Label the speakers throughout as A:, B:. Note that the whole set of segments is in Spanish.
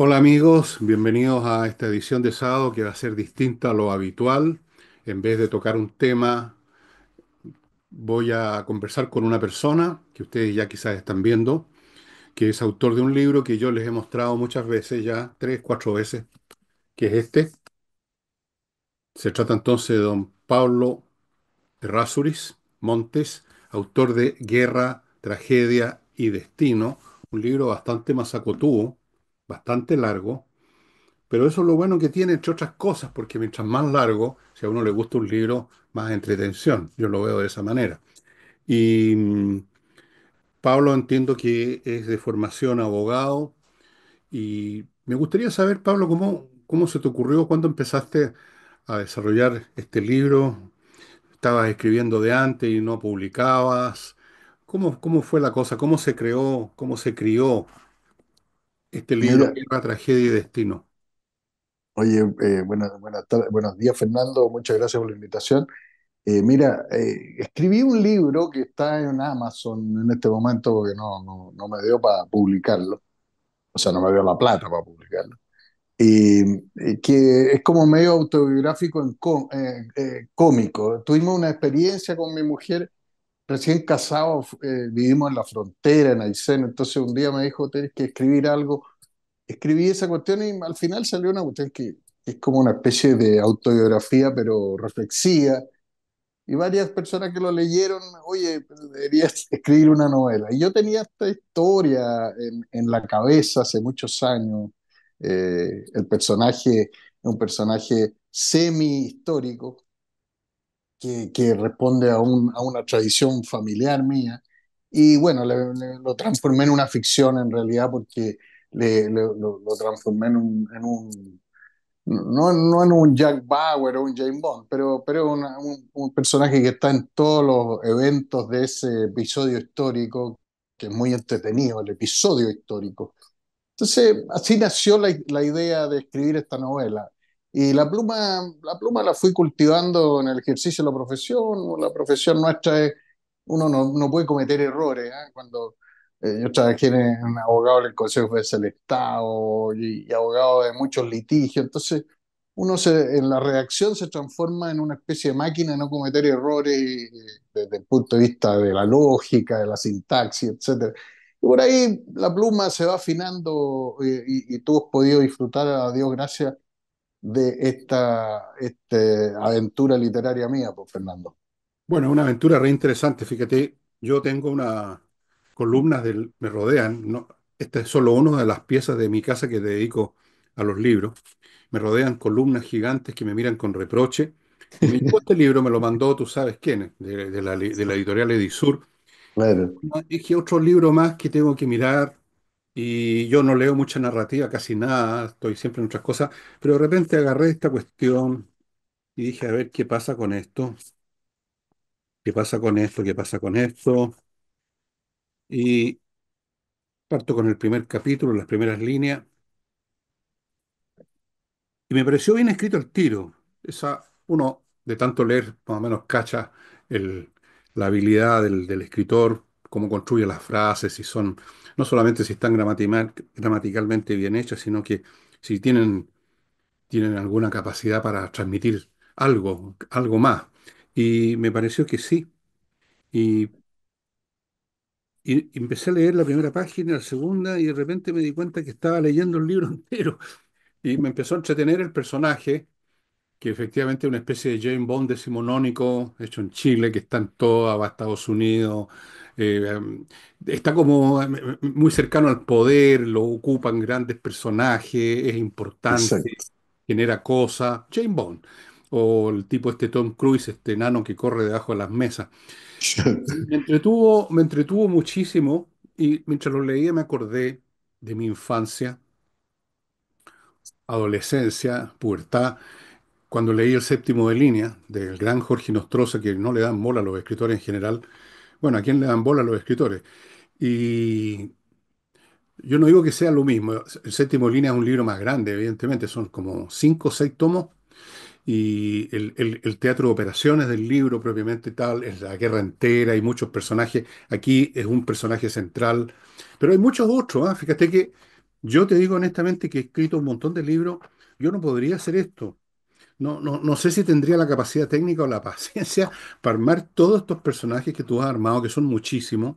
A: Hola amigos, bienvenidos a esta edición de sábado que va a ser distinta a lo habitual. En vez de tocar un tema, voy a conversar con una persona que ustedes ya quizás están viendo, que es autor de un libro que yo les he mostrado muchas veces, ya tres, cuatro veces, que es este. Se trata entonces de don Pablo Errázuriz Montes, autor de Guerra, Tragedia y Destino, un libro bastante masacotuo bastante largo, pero eso es lo bueno que tiene, entre otras cosas, porque mientras más largo, si a uno le gusta un libro, más entretención. Yo lo veo de esa manera. Y mm, Pablo entiendo que es de formación abogado y me gustaría saber, Pablo, cómo, cómo se te ocurrió, cuándo empezaste a desarrollar este libro. Estabas escribiendo de antes y no publicabas. ¿Cómo, cómo fue la cosa? ¿Cómo se creó? ¿Cómo se crió este libro Mira, Tragedia y Destino. Oye,
B: eh, buenas, tardes, buenos días, Fernando. Muchas gracias por la invitación. Eh, mira, eh, escribí un libro que está en Amazon en este momento porque no, no, no me dio para publicarlo. O sea, no me dio la plata para publicarlo. Y que es como medio autobiográfico en cómico. Tuvimos una experiencia con mi mujer recién casado, eh, vivimos en la frontera, en Aysén, entonces un día me dijo, tienes que escribir algo. Escribí esa cuestión y al final salió una cuestión que, es como una especie de autobiografía, pero reflexiva. Y varias personas que lo leyeron, oye, deberías escribir una novela. Y yo tenía esta historia en, la cabeza hace muchos años. Eh, el personaje es un personaje semi-histórico, que, que responde a, un, a, una tradición familiar mía. Y bueno, lo transformé en una ficción en realidad porque le, lo, transformé en un, en un no, no, en un Jack Bauer o un James Bond, pero, pero un, un, personaje que está en todos los eventos de ese episodio histórico, que es muy entretenido, el episodio histórico. Entonces, así nació la, la idea de escribir esta novela. Y la pluma, la pluma la fui cultivando en el ejercicio de la profesión. La profesión nuestra es, uno no, no puede cometer errores. ¿eh? Cuando eh, yo trabajé en, abogado del Consejo del Estado y, abogado de muchos litigios, entonces uno se, en la redacción se transforma en una especie de máquina de no cometer errores eh, desde el punto de vista de la lógica, de la sintaxis, etcétera. Y por ahí la pluma se va afinando eh, y, tú has podido disfrutar, a Dios gracias,
A: de esta este, aventura literaria mía, pues Fernando? Bueno, una aventura re interesante, fíjate, yo tengo una columnas del me rodean, no, esta es solo una de las piezas de mi casa que dedico a los libros. Me rodean columnas gigantes que me miran con reproche. este libro me lo mandó, tú sabes quién, de, de, la, de la editorial Edisur. Claro. Dije otro libro más que tengo que mirar, y yo no leo mucha narrativa, casi nada, estoy siempre en otras cosas, pero de repente agarré esta cuestión y dije, a ver, ¿qué pasa con esto? ¿Qué pasa con esto? ¿Qué pasa con esto? Y parto con el primer capítulo, las primeras líneas. Y me pareció bien escrito el tiro. Esa, uno de tanto leer, más o menos cacha la habilidad del, del escritor, cómo construye las frases, si son no solamente si están gramaticalmente bien hechas, sino que si tienen, tienen alguna capacidad para transmitir algo, algo más. Y me pareció que sí. Y, empecé a leer la primera página, la segunda, y de repente me di cuenta que estaba leyendo el libro entero. Y me empezó a entretener el personaje, que efectivamente es una especie de James Bond decimonónico hecho en Chile, que está en todo, va a Estados Unidos, eh, está como muy cercano al poder, lo ocupan grandes personajes, es importante, genera cosas. Jane Bond, o el tipo este Tom Cruise, este enano que corre debajo de las mesas. me, entretuvo, me entretuvo muchísimo y mientras lo leía me acordé de mi infancia, adolescencia, pubertad, cuando leí el séptimo de línea del gran Jorge Nostroza, que no le dan mola a los escritores en general, bueno, ¿a quién le dan bola los escritores? Y yo no digo que sea lo mismo. El séptimo línea es un libro más grande, evidentemente, son como cinco o seis tomos. Y el, teatro de operaciones del libro propiamente tal, es la guerra entera y muchos personajes. Aquí es un personaje central, pero hay muchos otros. ¿ah? Fíjate que yo te digo honestamente que he escrito un montón de libros. Yo no podría hacer esto no, no, no sé si tendría la capacidad técnica o la paciencia para armar todos estos personajes que tú has armado, que son muchísimos.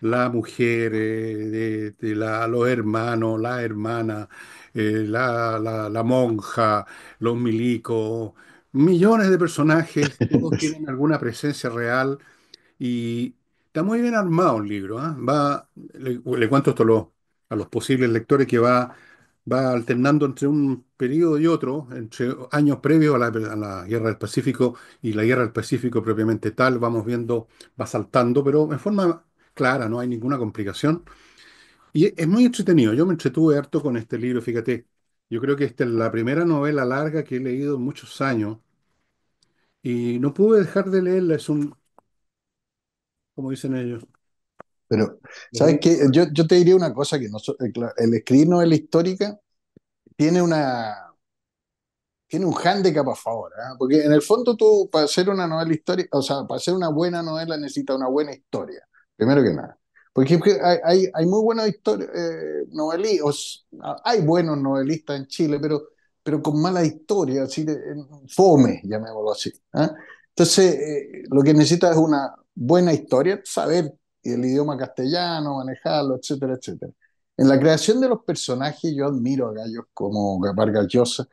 A: La mujer, eh, los hermanos, la hermana, eh, la, la, monja, los milicos, millones de personajes, todos tienen alguna presencia real y está muy bien armado el libro. ¿ah? Va, le, cuento esto a los posibles lectores que va va alternando entre un periodo y otro, entre años previos a la, Guerra del Pacífico y la Guerra del Pacífico propiamente tal, vamos viendo, va saltando, pero en forma clara, no hay ninguna complicación. Y es muy entretenido, yo me entretuve harto con este libro, fíjate, yo creo que esta es la primera novela larga que he leído en muchos años y no pude dejar de leerla, es un, como dicen ellos,
B: pero, ¿sabes qué? Yo, yo te diría una cosa, que eh, el escribir novela histórica tiene una tiene un handicap a favor, ¿ah? porque en el fondo tú, para hacer una novela histórica, o sea, para hacer una buena novela necesitas una buena historia, primero que nada. Porque hay, hay, muy buenos eh, novelistas, ah, hay buenos novelistas en Chile, pero, pero con mala historia, así de, fome, llamémoslo así. ¿ah? Entonces, eh, lo que necesitas es una buena historia, saber y el idioma castellano, manejarlo, etcétera, etcétera. En la creación de los personajes yo admiro a gallos como Vargas Llosa,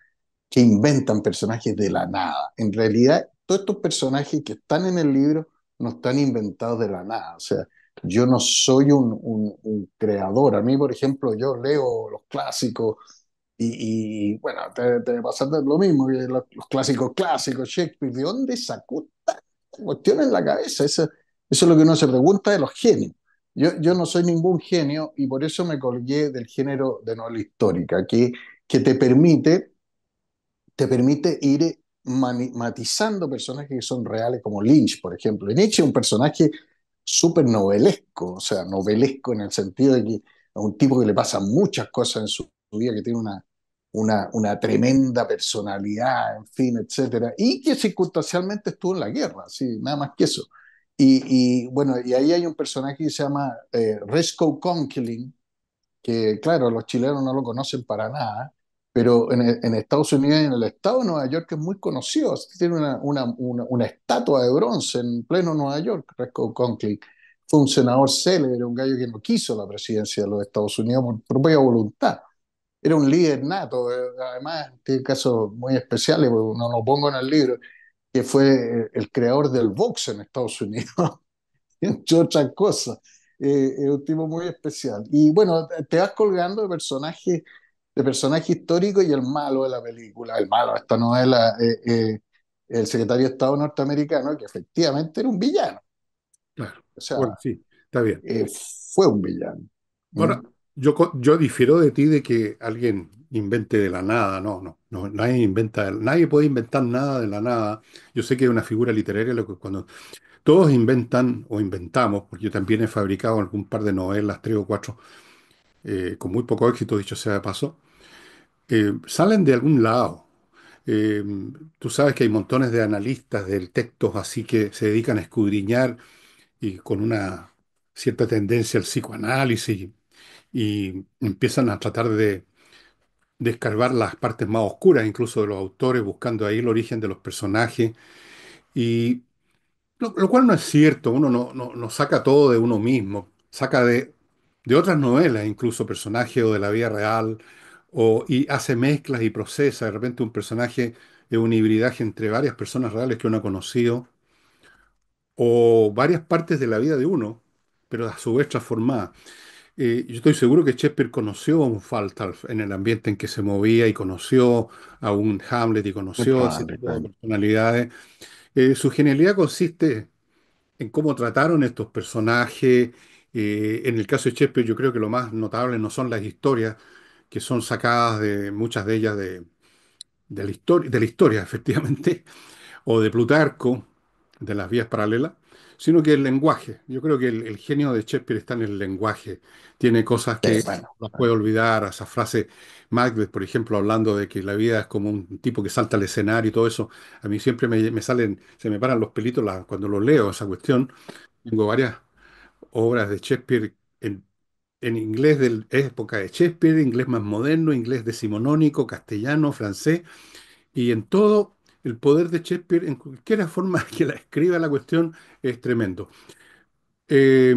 B: que inventan personajes de la nada. En realidad, todos estos personajes que están en el libro no están inventados de la nada. O sea, yo no soy un, creador. A mí, por ejemplo, yo leo los clásicos y, bueno, te, te pasa lo mismo los, clásicos clásicos, Shakespeare. ¿De dónde sacó esta en la cabeza? Esa, eso es lo que uno se pregunta de los genios. Yo, yo no soy ningún genio y por eso me colgué del género de novela histórica, que, que te, permite, te permite ir matizando personajes que son reales, como Lynch, por ejemplo. Nietzsche es un personaje súper novelesco, o sea, novelesco en el sentido de que es un tipo que le pasa muchas cosas en su vida, que tiene una, una, una, tremenda personalidad, en fin, etcétera, y que circunstancialmente estuvo en la guerra, sí, nada más que eso. Y, bueno, y ahí hay un personaje que se llama eh, Resco que claro, los chilenos no lo conocen para nada, pero en, Estados Unidos y en el estado de Nueva York es muy conocido, tiene una, una, una, estatua de bronce en pleno Nueva York, Resco Conkling. Fue un senador célebre, un gallo que no quiso la presidencia de los Estados Unidos por propia voluntad. Era un líder nato, eh, además tiene este casos muy especiales, no lo pongo en el libro, que fue eh, el creador del box en Estados Unidos, entre otras cosas. Eh, es un tipo muy especial. Y bueno, te vas colgando de personajes de personaje histórico y el malo de la película, el malo de esta novela, el secretario de Estado norteamericano, que efectivamente era un villano.
A: Claro. bueno, sí, está bien. Eh, fue un villano. Bueno yo, yo difiero de ti de que alguien invente de la nada, no, no, nadie inventa, nadie puede inventar nada de la nada. Yo sé que es una figura literaria lo que cuando todos inventan o inventamos, porque yo también he fabricado algún par de novelas, tres o cuatro, eh, con muy poco éxito, dicho sea de paso, eh, salen de algún lado. Eh, tú sabes que hay montones de analistas del texto así que se dedican a escudriñar y con una cierta tendencia al psicoanálisis y empiezan a tratar de, de las partes más oscuras, incluso de los autores, buscando ahí el origen de los personajes. Y lo, cual no es cierto, uno no, saca todo de uno mismo, saca de, de otras novelas, incluso personajes o de la vida real, y hace mezclas y procesa. De repente un personaje es un hibridaje entre varias personas reales que uno ha conocido, o varias partes de la vida de uno, pero a su vez transformada. Eh, yo estoy seguro que Shakespeare conoció a un Falstaff en el ambiente en que se movía y conoció a un Hamlet y conoció a personalidades. Eh, su genialidad consiste en cómo trataron estos personajes. Eh, en el caso de Shakespeare, yo creo que lo más notable no son las historias, que son sacadas de muchas de ellas de la, de la historia, efectivamente, o de Plutarco, de las vías paralelas, sino que el lenguaje. Yo creo que el, genio de Shakespeare está en el lenguaje. Tiene cosas que no puede olvidar, esa frase Macbeth, por ejemplo, hablando de que la vida es como un tipo que salta al escenario y todo eso. A mí siempre me, salen, se me paran los pelitos cuando lo leo esa cuestión. Tengo varias obras de Shakespeare en, en inglés de época de Shakespeare, inglés más moderno, inglés decimonónico, castellano, francés, y en todo el poder de Shakespeare en cualquier forma que la escriba la cuestión es tremendo. Eh,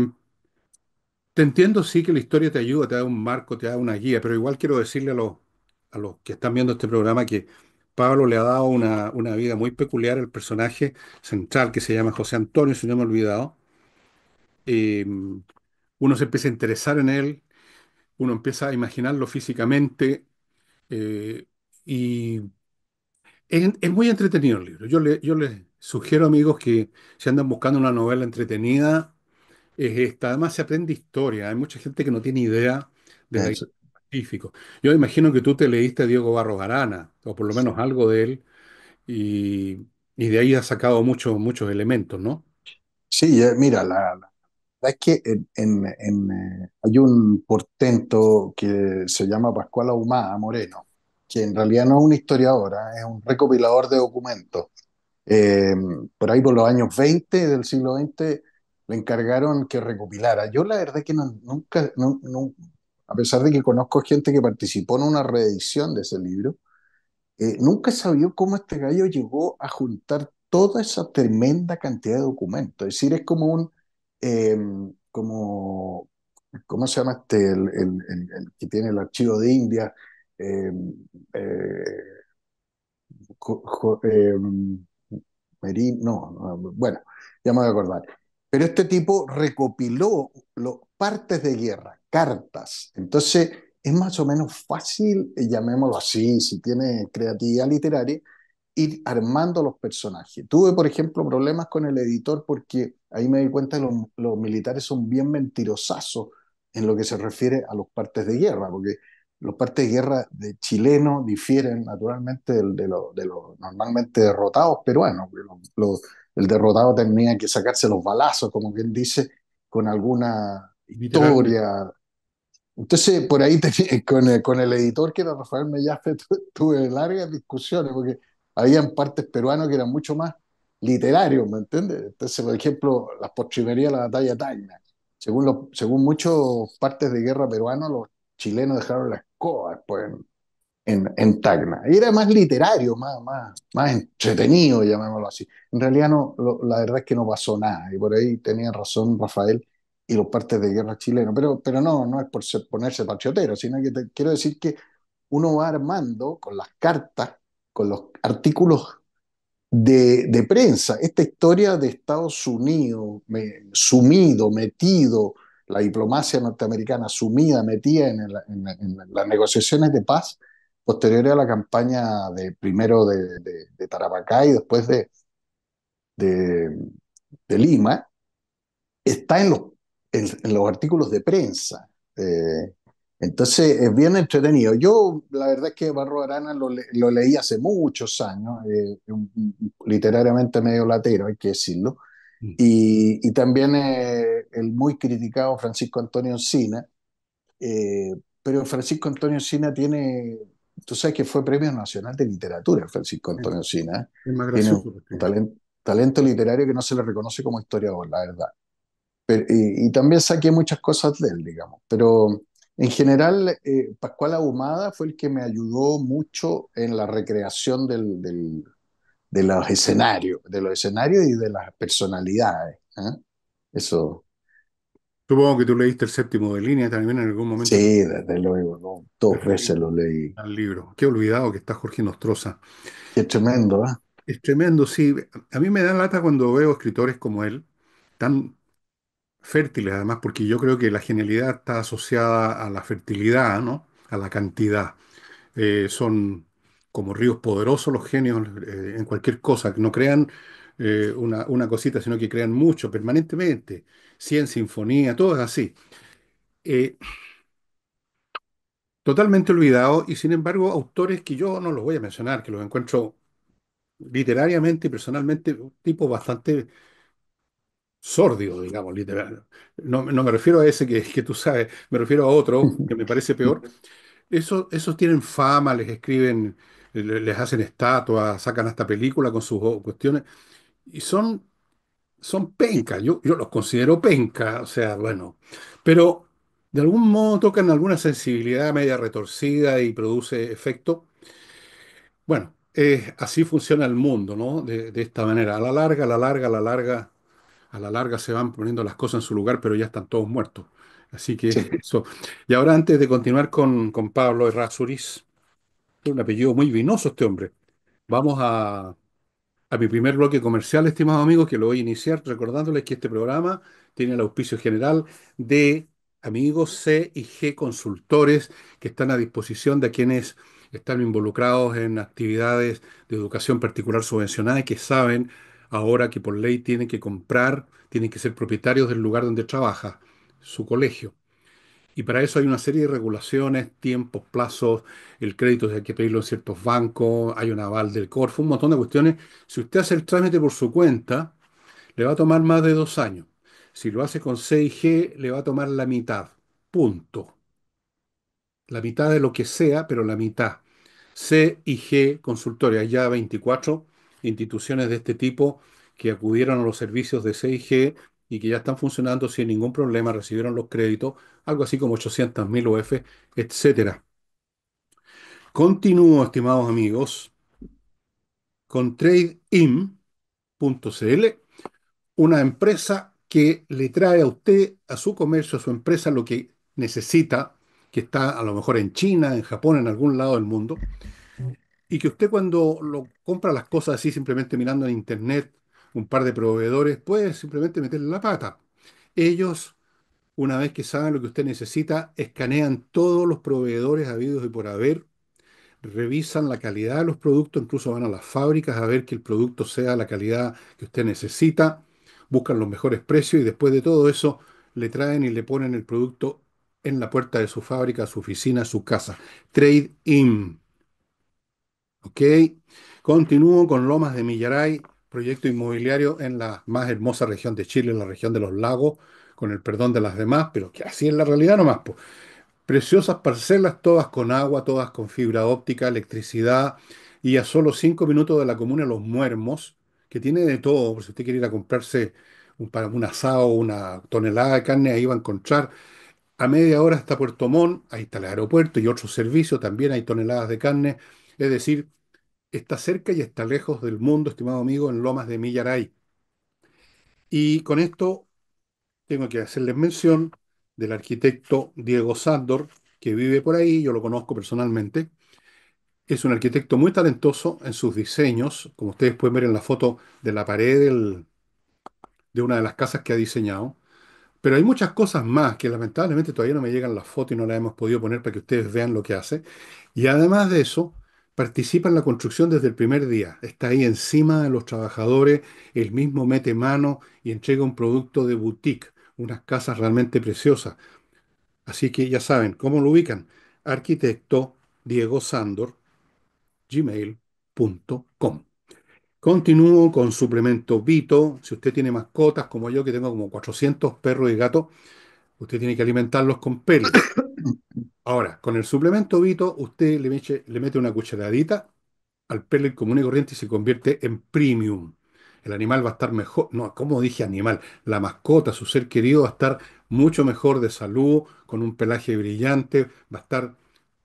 A: te entiendo, sí, que la historia te ayuda, te da un marco, te da una guía, pero igual quiero decirle a los, a los que están viendo este programa que Pablo le ha dado una, vida muy peculiar al personaje central que se llama José Antonio, si no me he olvidado. Eh, uno se empieza a interesar en él, uno empieza a imaginarlo físicamente eh, y es, muy entretenido el libro. Yo, le, yo les sugiero, amigos, que si andan buscando una novela entretenida, es esta. Además, se aprende historia. Hay mucha gente que no tiene idea de Eso. Yo imagino que tú te leíste a Diego Barro Arana, o por lo menos algo de él, y, de ahí has sacado muchos muchos elementos, ¿no?
B: Sí, eh, mira, la, es que en, eh, hay un portento que se llama Pascual Ahumada Moreno, que en realidad no es una historiadora, es un recopilador de documentos. Eh, por ahí por los años 20 del siglo XX le encargaron que recopilara. Yo la verdad es que nunca, a pesar de que conozco gente que participó en una reedición de ese libro, eh, nunca sabía cómo este gallo llegó a juntar toda esa tremenda cantidad de documentos. Es decir, es como un, eh, como, ¿cómo se llama este? el, que tiene el archivo de India, Em, eh, em, no, bueno, ya me voy a acordar. Pero este tipo recopiló lo, partes de guerra, cartas. Entonces, es más o menos fácil, eh, llamémoslo así, si tiene creatividad literaria, ir armando los personajes. Tuve, por ejemplo, problemas con el editor porque ahí me di cuenta que los, los militares son bien mentirosazos en lo que se refiere a los partes de guerra, porque los partes de guerra de chilenos difieren naturalmente de los normalmente derrotados peruanos. el derrotado tenía que sacarse los balazos, como quien dice, con alguna historia. Entonces, por ahí con, el, editor, que era Rafael Mellafe, tuve largas discusiones, porque habían partes peruanas que eran mucho más literarios, ¿me entiendes? Entonces, por ejemplo, las postrimerías de la batalla Taina. Según, muchas según muchos partes de guerra peruanos, los chilenos dejaron las después pues, en, en, Tacna. Y era más literario, más, más, más entretenido, llamémoslo así. En realidad, no, la verdad es que no pasó nada, y por ahí tenía razón Rafael y los partes de guerra chileno, pero, pero no, no es por ponerse patriotero, sino que quiero decir que uno va armando con las cartas, con los artículos de, de prensa, esta historia de Estados Unidos me, sumido, metido, la diplomacia norteamericana sumida, metida en, en, las negociaciones de paz posterior a la campaña de primero de, de, Tarapacá y después de, de, Lima, está en los, en, los artículos de prensa. Eh, entonces es bien entretenido. Yo, la verdad es que Barro Arana lo, leí hace muchos años, eh, literariamente medio latero, hay que decirlo, Mm. Y, también eh, el muy criticado Francisco Antonio Encina. Eh, pero Francisco Antonio Encina tiene, tú sabes que fue Premio Nacional de Literatura, Francisco Antonio Encina. tiene un talento, talento, literario que no se le reconoce como historiador, la verdad. y, también saqué muchas cosas de él, digamos. Pero en general, eh, Pascual Ahumada fue el que me ayudó mucho en la recreación del,
A: del de los escenarios,
B: de los escenarios y de las personalidades.
A: ¿eh? Eso. Supongo que tú leíste el séptimo de línea también en algún momento. Sí, desde luego, dos veces lo leí. Al libro. Qué olvidado que está Jorge Nostroza. Qué tremendo, ¿eh? Es tremendo, sí. A mí me da lata cuando veo escritores como él, tan fértiles además, porque yo creo que la genialidad está asociada a la fertilidad, ¿no? A la cantidad. Eh, son como ríos poderosos los genios eh, en cualquier cosa, que no crean eh, una, cosita, sino que crean mucho, permanentemente, Cien sinfonía, todo es así. Eh, totalmente olvidado y sin embargo autores que yo no los voy a mencionar, que los encuentro literariamente y personalmente tipo bastante sordio, digamos, literario. No, me refiero a ese que, que tú sabes, me refiero a otro que me parece peor. Eso, esos tienen fama, les escriben eh, les hacen estatuas, sacan hasta película con sus cuestiones, y son, son pencas, yo, yo los considero pencas, o sea, bueno, pero de algún modo tocan alguna sensibilidad media retorcida y produce efecto. Bueno, así funciona el mundo, ¿no? De, esta manera. A la larga, a la larga, a la larga, a la larga se van poniendo las cosas en su lugar, pero ya están todos muertos. Así que eso. Y ahora antes de continuar con, con Pablo Errazuriz, un apellido muy vinoso este hombre. Vamos a, a mi primer bloque comercial, estimados amigos, que lo voy a iniciar recordándoles que este programa tiene el auspicio general de amigos C y G consultores que están a disposición de quienes están involucrados en actividades de educación particular subvencionada y que saben ahora que por ley tienen que comprar, tienen que ser propietarios del lugar donde trabaja, su colegio. Y para eso hay una serie de regulaciones, tiempos, plazos, el crédito hay que pedirlo en ciertos bancos, hay un aval del Corfo, un montón de cuestiones. Si usted hace el trámite por su cuenta, le va a tomar más de dos años. Si lo hace con CIG, le va a tomar la mitad. Punto. La mitad de lo que sea, pero la mitad. CIG Consultoria, ya 24 instituciones de este tipo que acudieron a los servicios de CIG y que ya están funcionando sin ningún problema, recibieron los créditos, algo así como 800.000 UF, etcétera. Continúo, estimados amigos, con tradein.cl, una empresa que le trae a usted, a su comercio, a su empresa, lo que necesita, que está a lo mejor en China, en Japón, en algún lado del mundo, y que usted cuando lo compra las cosas así simplemente mirando en internet, un par de proveedores, puede simplemente meterle la pata. Ellos, una vez que saben lo que usted necesita, escanean todos los proveedores habidos y por haber, revisan la calidad de los productos, incluso van a las fábricas a ver que el producto sea la calidad que usted necesita, buscan los mejores precios y después de todo eso le traen y le ponen el producto en la puerta de su fábrica, su oficina, su casa. Trade in. ¿Ok? Continúo con Lomas de Millaray, proyecto inmobiliario en la más hermosa región de Chile, en la región de los lagos, con el perdón de las demás, pero que así es la realidad nomás. Preciosas parcelas, todas con agua, todas con fibra óptica, electricidad, y a solo cinco minutos de la comuna Los Muermos, que tiene de todo, por si usted quiere ir a comprarse un, un asado, una tonelada de carne, ahí va a encontrar. A media hora hasta Puerto Montt, ahí está el aeropuerto y otros servicios, también hay toneladas de carne. Es decir, está cerca y está lejos del mundo, estimado amigo, en Lomas de Millaray. Y con esto tengo que hacerles mención del arquitecto Diego Sándor, que vive por ahí, yo lo conozco personalmente. Es un arquitecto muy talentoso en sus diseños, como ustedes pueden ver en la foto de la pared del, de una de las casas que ha diseñado. Pero hay muchas cosas más que lamentablemente todavía no me llegan las fotos y no las hemos podido poner para que ustedes vean lo que hace. Y además de eso, participa en la construcción desde el primer día, está ahí encima de los trabajadores, él mismo mete mano y entrega un producto de boutique, unas casas realmente preciosas. Así que ya saben, ¿cómo lo ubican? Arquitecto Diego Sandor, gmail.com. Continúo con suplemento Vito. Si usted tiene mascotas como yo, que tengo como 400 perros y gatos, usted tiene que alimentarlos con pelo. Ahora, con el suplemento Vito, usted le mete, una cucharadita al pellet común y corriente y se convierte en premium. El animal va a estar mejor, no, como dije animal, la mascota, su ser querido va a estar mucho mejor de salud, con un pelaje brillante, va a estar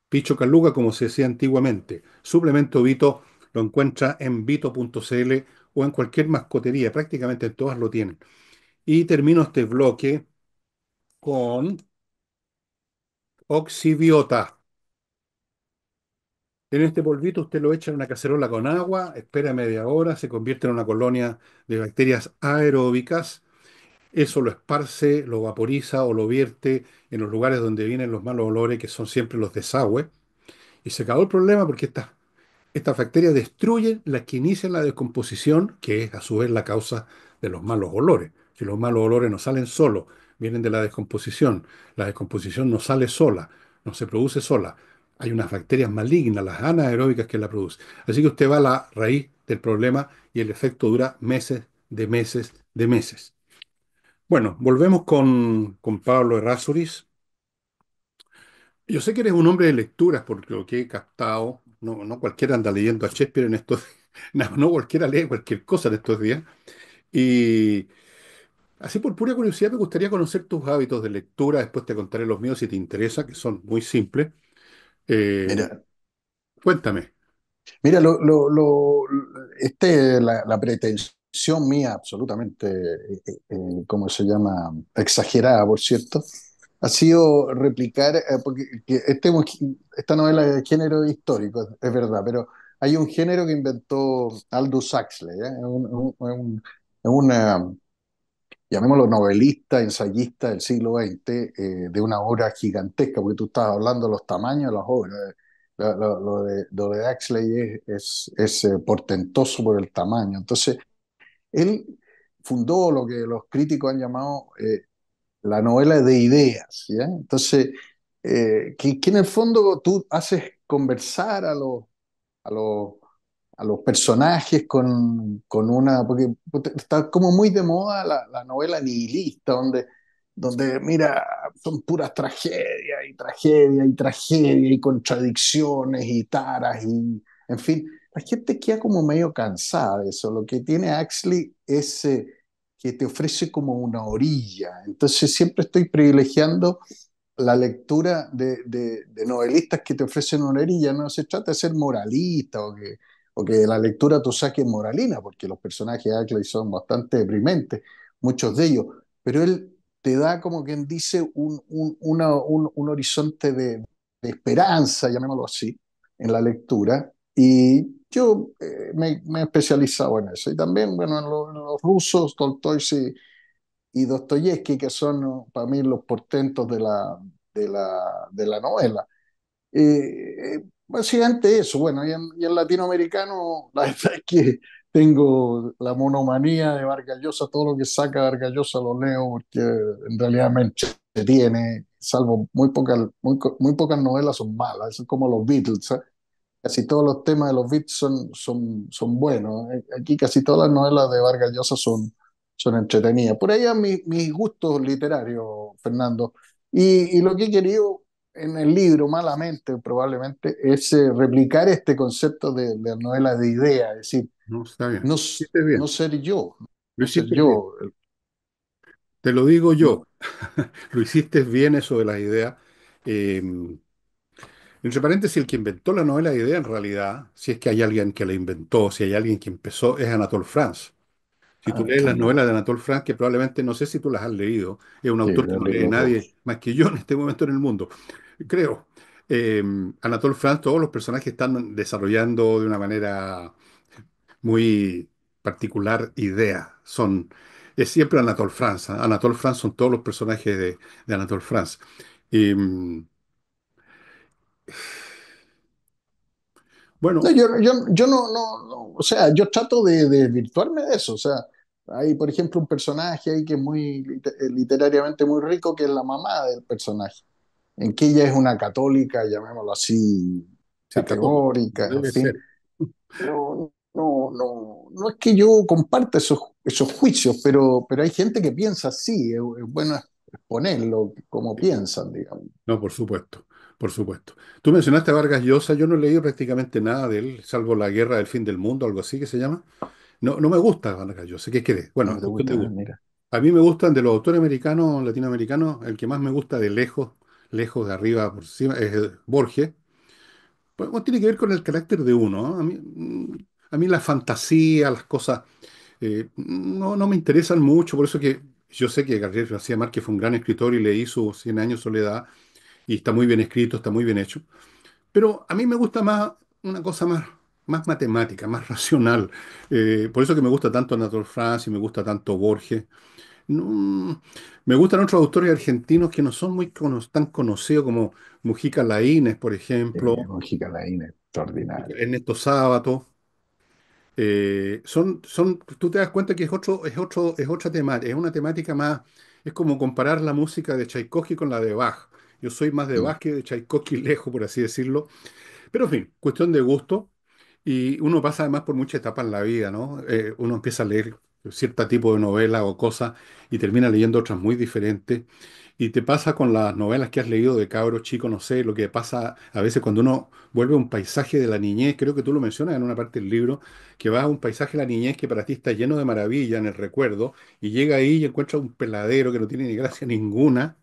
A: picho caluga como se decía antiguamente. Suplemento Vito lo encuentra en vito.cl o en cualquier mascotería, prácticamente todas lo tienen. Y termino este bloque con Oxibiota. En este polvito usted lo echa en una cacerola con agua, espera media hora, se convierte en una colonia de bacterias aeróbicas. Eso lo esparce, lo vaporiza o lo vierte en los lugares donde vienen los malos olores, que son siempre los desagües. Y se acabó el problema porque estas estas bacterias destruyen las que inician la descomposición, que es a su vez la causa de los malos olores. Si los malos olores no salen solo vienen de la descomposición. La descomposición no sale sola, no se produce sola. Hay unas bacterias malignas, las anaeróbicas que la producen. Así que usted va a la raíz del problema y el efecto dura meses, de meses, de meses. Bueno, volvemos con, Pablo Errázuriz. Yo sé que eres un hombre de lecturas, porque lo que he captado, no, no cualquiera anda leyendo a Shakespeare en estos no, no cualquiera lee cualquier cosa en estos días. Y, Así por pura curiosidad me gustaría conocer tus hábitos de lectura, después te contaré los míos si te interesa, que son muy simples. Eh, Mira, cuéntame. Mira, lo,
B: este, la, pretensión mía absolutamente, eh, eh, eh, ¿cómo se llama? Exagerada, por cierto, ha sido replicar, porque este, esta novela de género histórico, es, verdad, pero hay un género que inventó Aldous Huxley, ¿eh? un- es una- llamémoslo novelista, ensayista del siglo XX, eh, de una obra gigantesca, porque tú estás hablando de los tamaños de las obras. Lo, de, Axley es, es, eh, portentoso por el tamaño. Entonces, él fundó lo que los críticos han llamado eh, la novela de ideas. Entonces, que, en el fondo tú haces conversar a los, a los a los personajes con, con, una, porque está como muy de moda la, la, novela nihilista, donde, donde, mira, son puras tragedias y tragedias y tragedias y contradicciones y taras y, en fin, la gente queda como medio cansada de eso. Lo que tiene Axley es eh, que te ofrece como una orilla. Entonces siempre estoy privilegiando la lectura de, de, de novelistas que te ofrecen una orilla. No se trata de ser moralista o que porque de la lectura tú saques moralina, porque los personajes de Ackley son bastante deprimentes, muchos de ellos, pero él te da, como quien dice, un, un, una, un, un horizonte de, esperanza, llamémoslo así, en la lectura, y yo eh, me, he especializado en eso, y también, bueno, en, los rusos, Tolstoy y Dostoyevsky, que son para mí los portentos de la, de la, de la novela. Eh, eh antes eso, bueno, y en, y en latinoamericano, la verdad es que tengo la monomanía de Vargas Llosa, todo lo que saca Vargas Llosa lo leo porque en realidad me entretiene, salvo muy pocas, muy, muy, pocas novelas son malas, son como los Beatles, casi todos los temas de los Beatles son, son, son buenos, eh, aquí casi todas las novelas de Vargas Llosa son, son entretenidas, por ahí a mis gustos literarios, Fernando, y, y, lo que he querido en el libro, malamente probablemente, es eh, replicar este concepto de, de, novela de idea,
A: es decir, no, está bien. No, ser yo, no yo. Te lo digo yo, lo hiciste bien eso de las ideas. Em, entre paréntesis, el que inventó la novela de idea, en realidad, si es que hay alguien que la inventó, si hay alguien que empezó, es Anatole France. Si tú ah, lees las novelas de Anatole France, que probablemente no sé si tú las has leído, es un autor que no lee nadie más que yo en este momento en el mundo creo. Eh, Anatole France, todos los personajes están desarrollando de una manera muy particular idea. Son, es siempre Anatole France. ¿eh? Anatole France son todos los personajes de, Anatole France. Mm,
B: bueno. yo, yo, yo no, no, o sea, yo trato de, de desvirtuarme de eso. O sea, hay, por ejemplo, un personaje ahí que es muy eh, literariamente muy rico, que es la mamá del personaje en que ella es una católica, llamémoslo así, categórica, no, no, no es que yo comparta esos, esos juicios, pero, pero hay gente que piensa así, es, bueno
A: exponerlo como piensan, digamos. No, por supuesto. Por supuesto. Tú mencionaste a Vargas Llosa, yo no he leído prácticamente nada de él, salvo La Guerra del Fin del Mundo, algo así que se llama. No, no me gusta Vargas Llosa, ¿qué quede. Bueno, a mí me gustan de los autores americanos, latinoamericanos, el que más me gusta de lejos lejos de arriba por encima, es Borges, tiene que ver con el carácter de uno. Mm, a, mí, la fantasía, las cosas, eh, no, me interesan mucho, por eso que yo sé que Gabriel García Márquez fue un gran escritor y leí su 100 años soledad, y está muy bien escrito, está muy bien hecho. Pero a mí me gusta más una cosa más, más matemática, más racional. Eh, por eso que me gusta tanto Anatole France y me gusta tanto Borges. No, me gustan otros autores argentinos que no son muy tan conocidos como Mujica Laínez, por ejemplo, Mujica Laín, extraordinario. En estos Eh, son, son, tú te das cuenta que es otro, es otro, es otra temática, es una temática más, es como comparar la música de Tchaikovsky con la de Bach. Yo soy más de mm. Bach que de Tchaikovsky lejos, por así decirlo. Pero en fin, cuestión de gusto. Y uno pasa además por muchas etapas en la vida, ¿no? Eh, uno empieza a leer cierto tipo de novela o cosa y termina leyendo otras muy diferentes. Y te pasa con las novelas que has leído de cabros, chico, no sé, lo que pasa a veces cuando uno vuelve a un paisaje de la niñez, creo que tú lo mencionas en una parte del libro, que va a un paisaje de la niñez que para ti está lleno de maravilla en el recuerdo, y llega ahí y encuentra un peladero que no tiene ni gracia ninguna.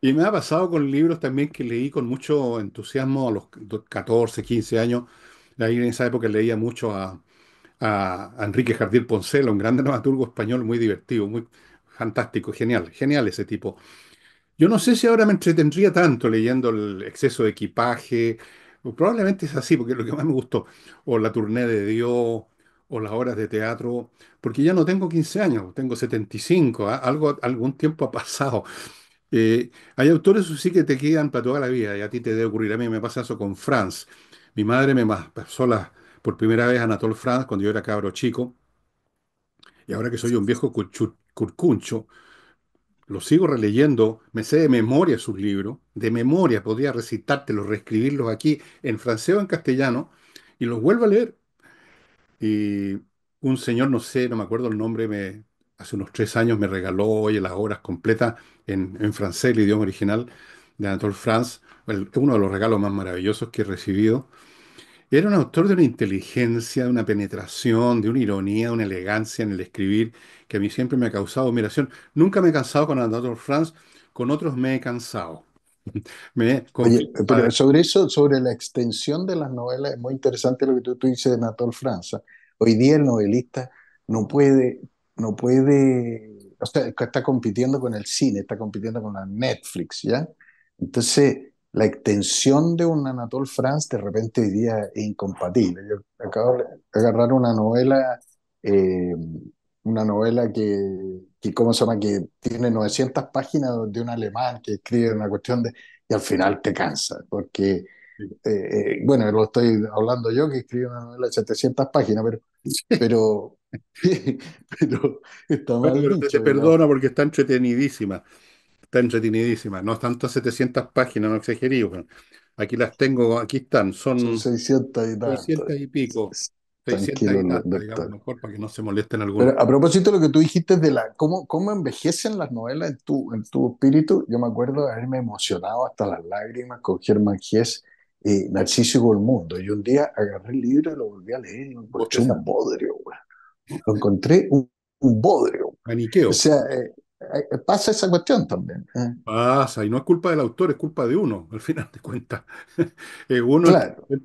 A: Y me ha pasado con libros también que leí con mucho entusiasmo a los 14, 15 años. Ahí en esa época leía mucho a, a, Enrique Jardín Poncelo, un gran dramaturgo español muy divertido, muy fantástico, genial, genial ese tipo. Yo no sé si ahora me entretendría tanto leyendo el exceso de equipaje, probablemente es así, porque lo que más me gustó, o la tournée de Dios, o las horas de teatro, porque ya no tengo 15 años, tengo 75, algo, algún tiempo ha pasado. Eh, hay autores sí que te quedan para toda la vida y a ti te debe ocurrir. A mí me pasa eso con Franz. Mi madre me pasó personas por primera vez Anatole France cuando yo era cabro chico. Y ahora que soy un viejo curcuncho, lo sigo releyendo, me sé de memoria sus libros, de memoria, podría recitártelos, reescribirlos aquí en francés o en castellano, y los vuelvo a leer. Y un señor, no sé, no me acuerdo el nombre, hace unos tres años me regaló hoy las obras completas en, francés, el idioma original de Anatole France, uno de los regalos más maravillosos que he recibido. Era un autor de una inteligencia, de una penetración, de una ironía, de una elegancia en el escribir que a mí siempre me ha causado admiración. Nunca me he cansado con Anatole France, con otros me he cansado. Ah. sobre
B: eso, sobre la extensión de las novelas, es muy interesante lo que tú, tú dices de Anatole France. ¿ah? Hoy día el novelista no puede, no puede, o sea, está compitiendo con el cine, está compitiendo con la Netflix, ¿ya? Entonces, la extensión de un Anatole France de repente hoy día incompatible. Yo acabo de agarrar una novela, eh, una novela que, que, ¿cómo se llama? Que tiene 900 páginas de un alemán que escribe una cuestión de... y al final te cansa, porque, eh, eh, bueno, lo estoy hablando yo que escribe una novela de 700 páginas, pero... pero pero está mal perdona
A: porque está entretenidísima está entretenidísima. No tanto 700 páginas, no exagerí. Aquí las tengo, aquí están, son, 600 y, 600 y pico. 600 y mejor para que no se molesten algunos. a
B: propósito de lo que tú dijiste de la cómo, envejecen las novelas en tu, espíritu, yo me acuerdo de haberme emocionado hasta las lágrimas con Germán Gies y Narciso Golmundo. Y un día agarré el libro y lo volví a leer y lo encontré un bodrio, güey. Lo encontré un, un bodrio. Maniqueo. O sea, eh, eh, eh, pasa esa cuestión también.
A: ¿eh? Pasa, y no es culpa del autor, es culpa de uno, al final de cuentas. uno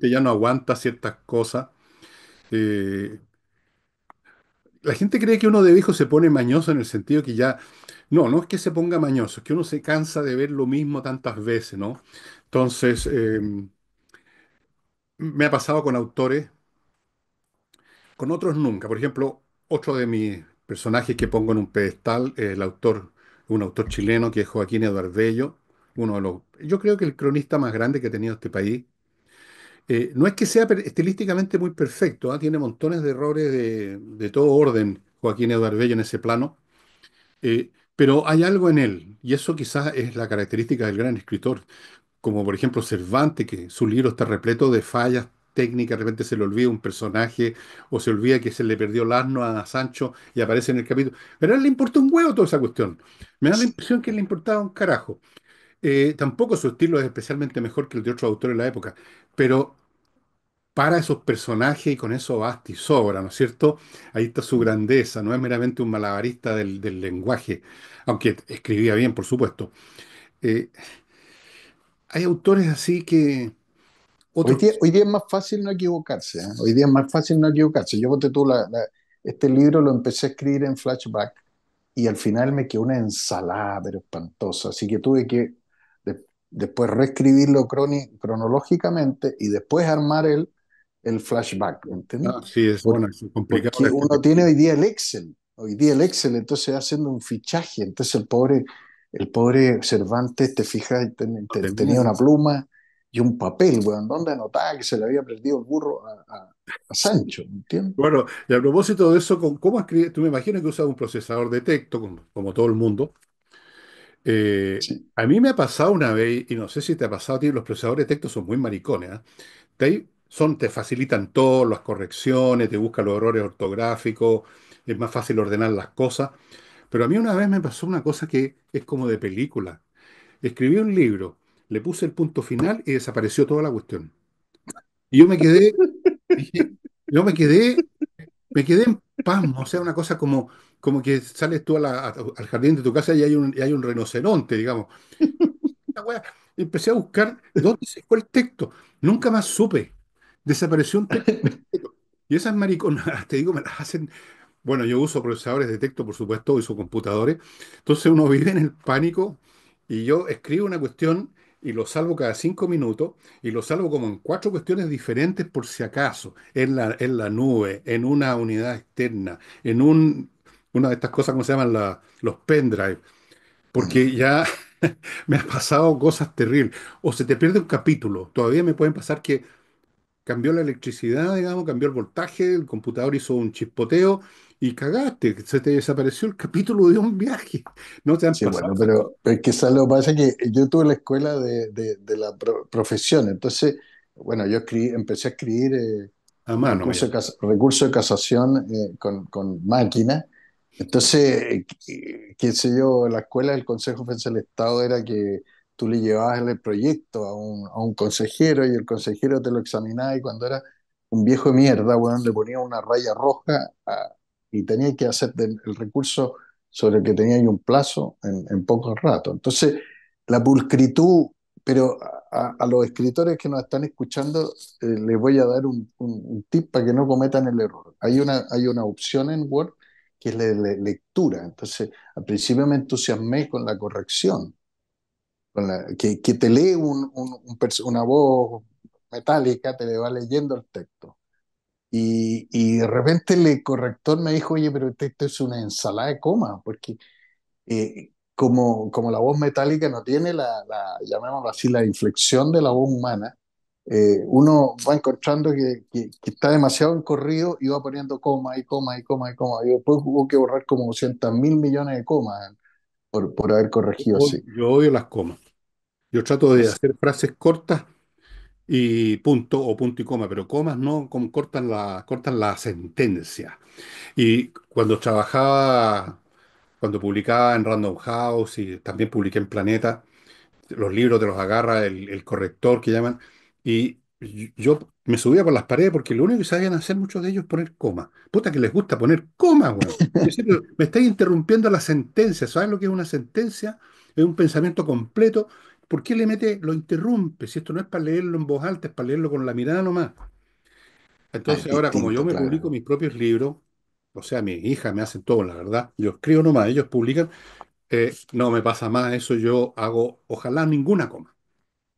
A: ya no aguanta ciertas cosas. la gente cree que uno de viejo se pone mañoso en el sentido que ya. No, no es que se ponga mañoso, es que uno se cansa de ver lo mismo tantas veces, ¿no? Entonces, em, me ha pasado con autores, con otros nunca. Por ejemplo, otro de mis personajes que pongo en un pedestal, el autor, un autor chileno que es Joaquín Bello uno de los, yo creo que el cronista más grande que ha tenido este país. Eh, no es que sea estilísticamente muy perfecto, ¿ah? tiene montones de errores de, todo orden Joaquín Bello en ese plano, eh, pero hay algo en él, y eso quizás es la característica del gran escritor, como por ejemplo Cervantes, que su libro está repleto de fallas técnica, de repente se le olvida un personaje o se olvida que se le perdió el asno a Sancho y aparece en el capítulo. Pero a él le importa un huevo toda esa cuestión. Me da la impresión que le importaba un carajo. Eh, tampoco su estilo es especialmente mejor que el de otros autores de la época, pero para esos personajes y con eso basta y sobra, ¿no es cierto? Ahí está su grandeza, no es meramente un malabarista del, lenguaje, aunque escribía bien, por supuesto. Eh, hay autores
B: así que, Hoy día, es más fácil no equivocarse, ¿eh?
A: hoy día es más fácil no
B: equivocarse. Yo boté tú, este libro lo empecé a escribir en flashback y al final me quedó una ensalada, pero espantosa. Así que tuve que después reescribirlo cronológicamente y después armar el, el flashback. Ah,
A: sí, es, bueno, es complicado. uno
B: tiene hoy día el Excel, hoy día el Excel, entonces haciendo un fichaje, entonces el pobre el pobre Cervantes, te fijas, tenía una pluma,
A: y un papel, weón, donde anotaba que se le había perdido el burro a, Sancho, ¿entiendes? Bueno, y a propósito de eso, ¿cómo escribes? Tú me imaginas que usas un procesador de texto, como, como todo el mundo. Eh, a mí me ha pasado una vez, y no sé si te ha pasado a ti, los procesadores de texto son muy maricones. ¿eh? Te, son, te facilitan todas las correcciones, te buscan los errores ortográficos, es más fácil ordenar las cosas. Pero a mí una vez me pasó una cosa que es como de película. Escribí un libro le puse el punto final y desapareció toda la cuestión. Y yo me quedé, yo me quedé, me quedé en pasmo, o sea, una cosa como, como que sales tú al jardín de tu casa y hay un, hay un rinoceronte, digamos. empecé a buscar dónde se fue el texto. Nunca más supe. Desapareció un texto. Y esas mariconas, te digo, me las hacen. Bueno, yo uso procesadores de texto, por supuesto, uso computadores. Entonces uno vive en el pánico y yo escribo una cuestión y lo salvo cada cinco minutos y lo salvo como en cuatro cuestiones diferentes por si acaso, en la, en la nube, en una unidad externa, en un, una de estas cosas, como se llaman los pendrive, porque mm. ya me han pasado cosas terribles, o se te pierde un capítulo, todavía me pueden pasar que cambió la electricidad, digamos, cambió el voltaje, el computador hizo un chispoteo y cagaste, se te desapareció el capítulo de un viaje. No te han sí, pasado. Bueno,
B: pero es que ¿sabes? lo pasa que yo tuve la escuela de, de, la profesión, entonces, bueno, yo escribí, empecé a escribir eh, a mano, recurso, de casación eh, con, con, máquina. Entonces, eh, qué sé yo, la escuela del Consejo Defensa del Estado era que tú le llevabas el proyecto a un, a un consejero y el consejero te lo examinaba y cuando era un viejo de mierda, bueno, le ponía una raya roja a, y tenía que hacer el recurso sobre el que tenía un plazo en, en poco rato. Entonces, la pulcritud, pero a, los escritores que nos están escuchando, eh, les voy a dar un, tip para que no cometan el error. Hay una, hay una opción en Word que es la, lectura. Entonces, al principio me entusiasmé con la corrección, con la, que, que, te lee un, una voz metálica, te le va leyendo el texto. Y, de repente el corrector me dijo, oye, pero este, esto es una ensalada de coma, porque eh, como, como la voz metálica no tiene la, así, la inflexión de la voz humana, eh, uno va encontrando que, está demasiado encorrido y va poniendo coma y coma y coma y coma. Y después hubo que borrar como 200 mil millones de comas eh,
A: por, por haber corregido así. Yo odio las comas. Yo trato de hacer frases cortas y punto o punto y coma, pero comas no cortan, la, cortan la sentencia. Y cuando trabajaba, cuando publicaba en Random House y también publiqué en Planeta, los libros de los agarra el, corrector que llaman, y yo me subía por las paredes porque lo único que sabían hacer muchos de ellos es poner coma. Puta que les gusta poner coma, güey. me estáis interrumpiendo la sentencia. ¿Sabes lo que es una sentencia? Es un pensamiento completo ¿Por qué le mete, lo interrumpe? Si esto no es para leerlo en voz alta, es para leerlo con la mirada nomás. Entonces, ah, ahora, como yo me publico mis propios libros, o sea, mis hijas me hacen todo, la verdad, yo escribo nomás, ellos publican, eh, no me pasa más eso, yo hago, ojalá ninguna coma.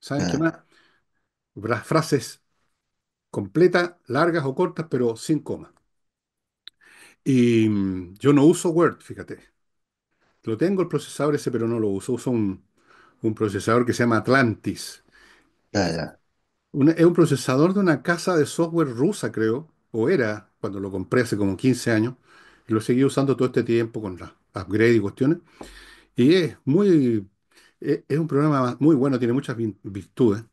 A: ¿Saben qué ah. más? Las frases completas, largas o cortas, pero sin coma. Y mm, yo no uso Word, fíjate. Lo tengo el procesador ese, pero no lo uso. Uso un, un procesador que se llama Atlantis. Ah, es un procesador de una casa de software rusa, creo, o era, cuando lo compré hace como 15 años, y lo seguido usando todo este tiempo con las upgrades y cuestiones. Y es muy, e, es un programa muy bueno, tiene muchas virtudes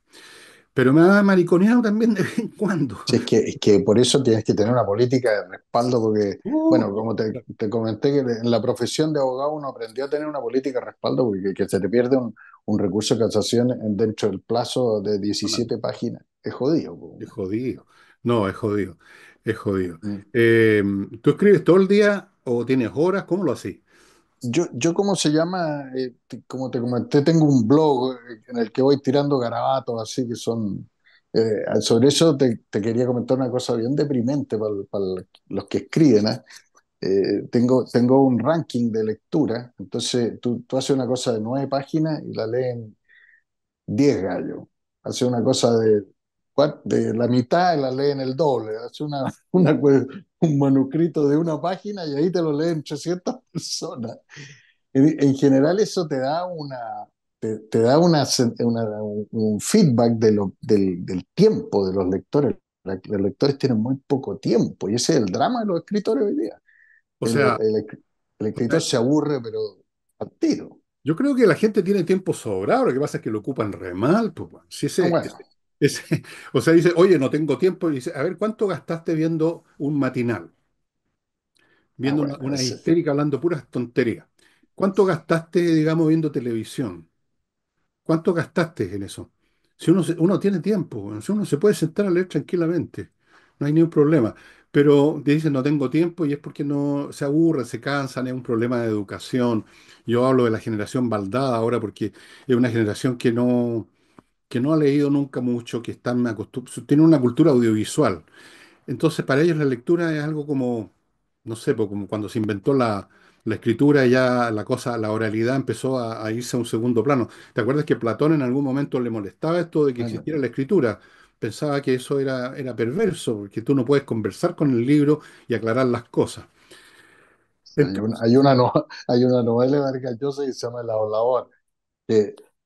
A: pero me ha mariconeado también de vez en cuando.
B: es, que, es que por eso tienes que tener una política de respaldo, porque, uh, bueno, como te, comenté, que en la profesión de abogado uno aprendió a tener una política de respaldo, porque que se te pierde un, recurso de casación dentro del plazo de
A: 17 páginas. Es jodido. Es jodido. No, es jodido. Es jodido. Mm. Eh, ¿Tú escribes todo el día o tienes horas? ¿Cómo lo haces? Yo, yo ¿cómo
B: se llama? Eh, como te comenté, tengo un blog eh, en el que voy tirando garabatos, así que son... Eh, sobre eso te, quería comentar una cosa bien deprimente para, los que escriben. tengo, tengo un ranking de lectura, entonces tú, haces una cosa de nueve páginas y la leen diez gallos. Haces una cosa de, de la mitad y la leen el doble. Haces una, una, un manuscrito de una página y ahí te lo leen 300 personas. En, general eso te da una, te, da una, un feedback de del, tiempo de los lectores. Los lectores tienen muy poco tiempo y ese es el drama de los escritores hoy día. O el, sea, el, escritor se aburre, pero
A: tiro. Yo creo que la gente tiene tiempo sobrado, lo que pasa es que lo ocupan re mal. Pues, si ese, ah, o sea, dice, oye, no tengo tiempo. Y dice, a ver, ¿cuánto gastaste viendo un matinal? Viendo ah, una, histérica hablando puras tonterías. ¿Cuánto gastaste, digamos, viendo televisión? ¿Cuánto gastaste en eso? Si uno, tiene tiempo, si uno se puede sentar a leer tranquilamente, no hay ningún problema. Pero te dicen, no tengo tiempo y es porque no se aburren, se cansan, es un problema de educación. Yo hablo de la generación baldada ahora porque es una generación que no, que no ha leído nunca mucho, que están acostumbrados, una cultura audiovisual. Entonces, para ellos la lectura es algo como, no sé, como cuando se inventó la, escritura, ya la cosa, la oralidad empezó a, irse a un segundo plano. ¿Te acuerdas que Platón en algún momento le molestaba esto de que existiera la escritura? Pensaba que eso era, perverso, porque tú no puedes conversar con el libro y aclarar las cosas.
B: hay, una, novela de Vargas que se llama La Oladora,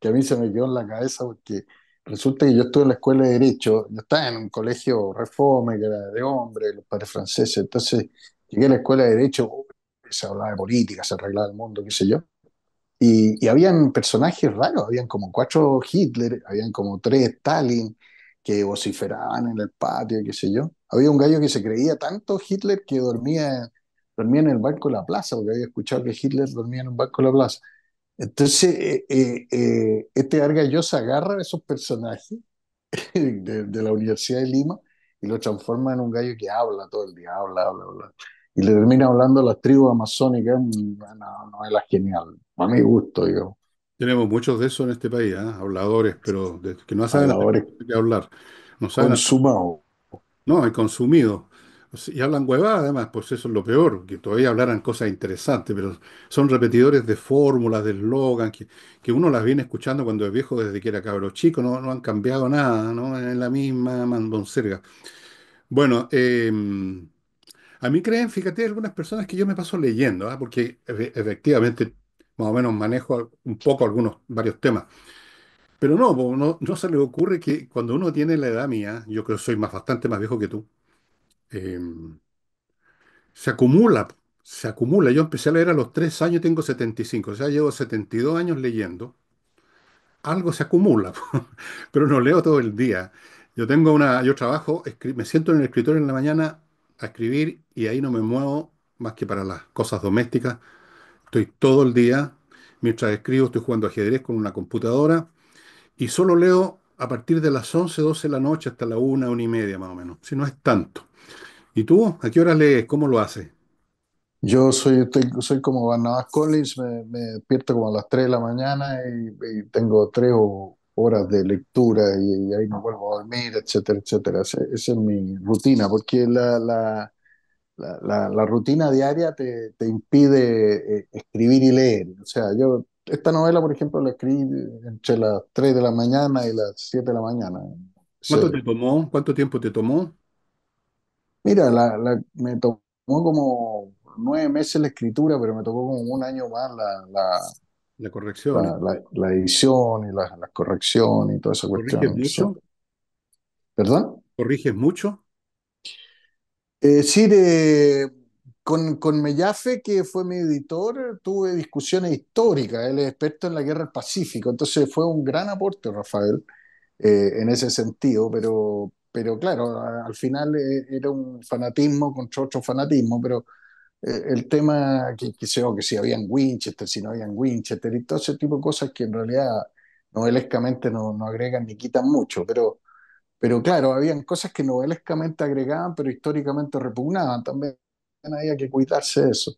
B: que a mí se me quedó en la cabeza porque resulta que yo estuve en la escuela de Derecho, yo estaba en un colegio reforme, que era de hombres, los padres franceses, entonces llegué a la escuela de Derecho, se hablaba de política, se arreglaba el mundo, qué sé yo, y, y habían personajes raros, habían como cuatro Hitler, habían como tres Stalin, que vociferaban en el patio, qué sé yo. Había un gallo que se creía tanto Hitler que dormía, dormía en el banco de la plaza, porque había escuchado que Hitler dormía en un banco de la plaza. Entonces, este eh, este agarra a esos personajes de, la Universidad de Lima y lo transforma en un gallo que habla todo el día, habla, habla, habla. Y le termina hablando a las tribus amazónicas, es la genial, a mi gusto, digo
A: Tenemos muchos de eso en este país, ¿eh? habladores, pero que no saben hablar. No saben No, hay consumido. Pues, y hablan huevadas, además, pues eso es lo peor, que todavía hablaran cosas interesantes, pero son repetidores de fórmulas, de eslogan, que, que, uno las viene escuchando cuando es viejo desde que era cabro chico, no, han cambiado nada, ¿no? Es la misma mandoncerga. Bueno, em, a mí creen, fíjate, algunas personas que yo me paso leyendo, ¿ah? porque efectivamente más o menos manejo un poco algunos, varios temas. Pero no, no, no se le ocurre que cuando uno tiene la edad mía, yo creo que soy más, bastante más viejo que tú, Em, se acumula, se acumula. Yo empecé a leer a los tres años, tengo 75, o sea, llevo 72 años leyendo. Algo se acumula, pero no leo todo el día. Yo tengo una, yo trabajo, me siento en el escritorio en la mañana a escribir y ahí no me muevo más que para las cosas domésticas. Estoy todo el día, mientras escribo, estoy jugando ajedrez con una computadora y solo leo a partir de las 11, 12 de la noche hasta la 1, 1 y media más o menos, si no es tanto. ¿Y tú? ¿A qué horas lees? ¿Cómo lo haces? Yo soy, soy como Barnabas Collins, me, despierto
B: como a las 3 de la mañana y, tengo 3 horas de lectura y, ahí me vuelvo a dormir, etcétera, etcétera. Esa, es mi rutina, porque la, la, la, la, rutina diaria te, te impide eh, escribir y leer. O sea, yo esta novela, por ejemplo, la escribí entre las 3 de la mañana y las 7 de la mañana.
A: ¿Cuánto tomó? ¿Cuánto tiempo te tomó?
B: Mira, la, me tomó como nueve meses la escritura, pero me tocó como un año más la,
A: la, corrección.
B: La, edición y la corrección y toda esa ¿Corriges cuestión. Mucho? ¿Perdón? ¿Corriges mucho? Eh, sí, con, con Mellafe, que fue mi editor, tuve discusiones históricas. Él es experto en la guerra del Pacífico, entonces fue un gran aporte, Rafael. Eh, en ese sentido, pero, pero claro, al final eh, era un fanatismo contra otro fanatismo, pero eh, el tema que, que si habían Winchester, si no habían Winchester y todo ese tipo de cosas que en realidad novelescamente no, agregan ni quitan mucho, pero, pero claro, habían cosas que novelescamente agregaban, pero históricamente repugnaban, también había que cuidarse de eso.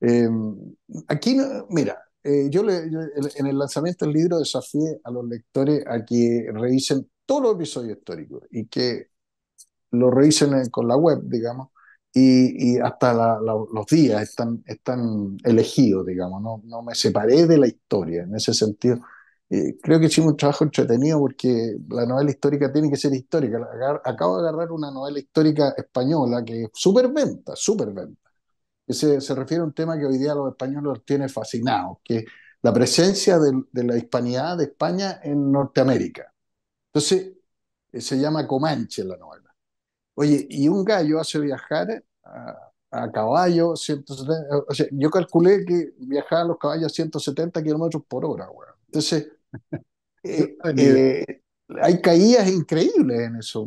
B: Em, aquí, mira, eh, yo, le, en el lanzamiento del libro desafié a los lectores a que revisen todos los episodios históricos y que lo revisen con la web, digamos, y, hasta los días están, están elegidos, digamos, no, me separé de la historia en ese sentido. Eh, creo que hicimos un trabajo entretenido porque la novela histórica tiene que ser histórica. acabo de agarrar una novela histórica española que es superventa, superventa. Que se, refiere a un tema que hoy día los españoles los tiene fascinados, que la presencia de la hispanidad de España en Norteamérica. Entonces, eh, se llama Comanche la novela. Oye, y un gallo hace viajar a, a caballo 170, o sea, yo calculé que viajaban los caballos a 170 kilómetros por hora, güey. Entonces, eh, eh, hay caídas increíbles en eso,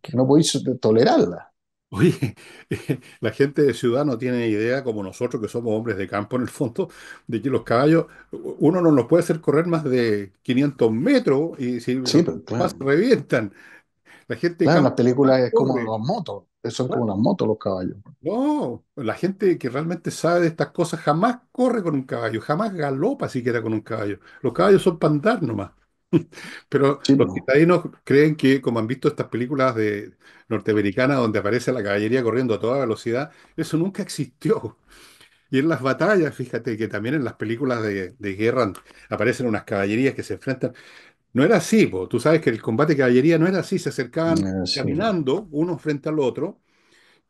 B: que no podéis tolerarlas.
A: Oye, la gente de ciudad no tiene idea, como nosotros que somos hombres de campo en el fondo, de que los caballos, uno no los puede hacer correr más de 500 metros y si más revientan. La gente en las películas es como las motos, eh, son como las motos los caballos. No, la gente que realmente sabe de estas cosas jamás corre con un caballo, jamás galopa siquiera con un caballo. Los caballos son para andar nomás. Pero los citadinos creen que, como han visto estas películas de norteamericanas donde aparece la caballería corriendo a toda velocidad, eso nunca existió. Y en las batallas, fíjate que también en las películas de, guerra aparecen unas caballerías que se enfrentan. No era así, tú sabes que el combate de caballería no era así, se acercaban caminando uno frente al otro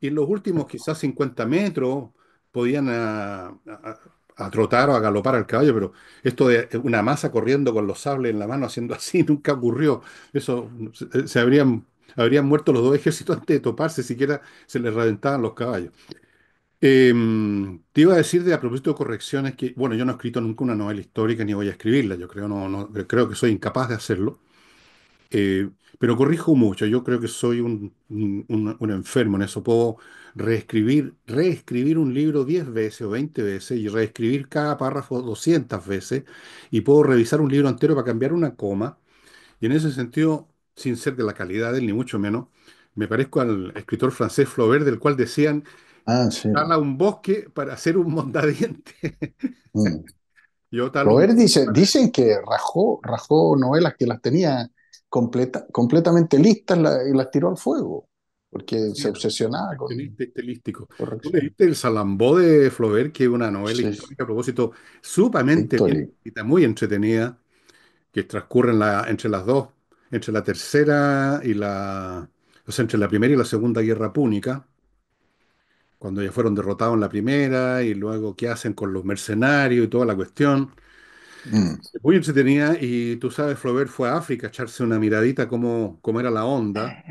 A: y en los últimos quizás 50 metros podían ah, ah, a trotar o a galopar al caballo, pero esto de eh, una masa corriendo con los sables en la mano haciendo así nunca ocurrió. Eso se, habrían, habrían muerto los dos ejércitos antes de toparse, siquiera se les reventaban los caballos. Em, te iba a decir de a propósito de correcciones que, bueno, yo no he escrito nunca una novela histórica ni voy a escribirla, yo creo, no, creo que soy incapaz de hacerlo, eh, pero corrijo mucho, yo creo que soy un, un enfermo en eso, puedo reescribir, reescribir un libro 10 veces o 20 veces y reescribir cada párrafo 200 veces y puedo revisar un libro entero para cambiar una coma. Y en ese sentido, sin ser de la calidad de él, ni mucho menos, me parezco al escritor francés Flaubert, del cual decían, ah, un bosque para hacer un mondadiente. Mm. Flaubert
B: dice, dicen que rajó, rajó novelas que las tenía completa, completamente listas y las tiró al fuego porque se obsesionaba con...
A: Este este correcto. El Salambó de Flaubert, que es una novela histórica a propósito sumamente bien muy entretenida, que transcurre la, entre las dos, entre la tercera y la... O sea, entre la primera y la segunda guerra púnica, cuando ya fueron derrotados en la primera y luego qué hacen con los mercenarios y toda la cuestión. William mm. se tenía y tú sabes, Flaubert fue a África a echarse una miradita como cómo era la onda.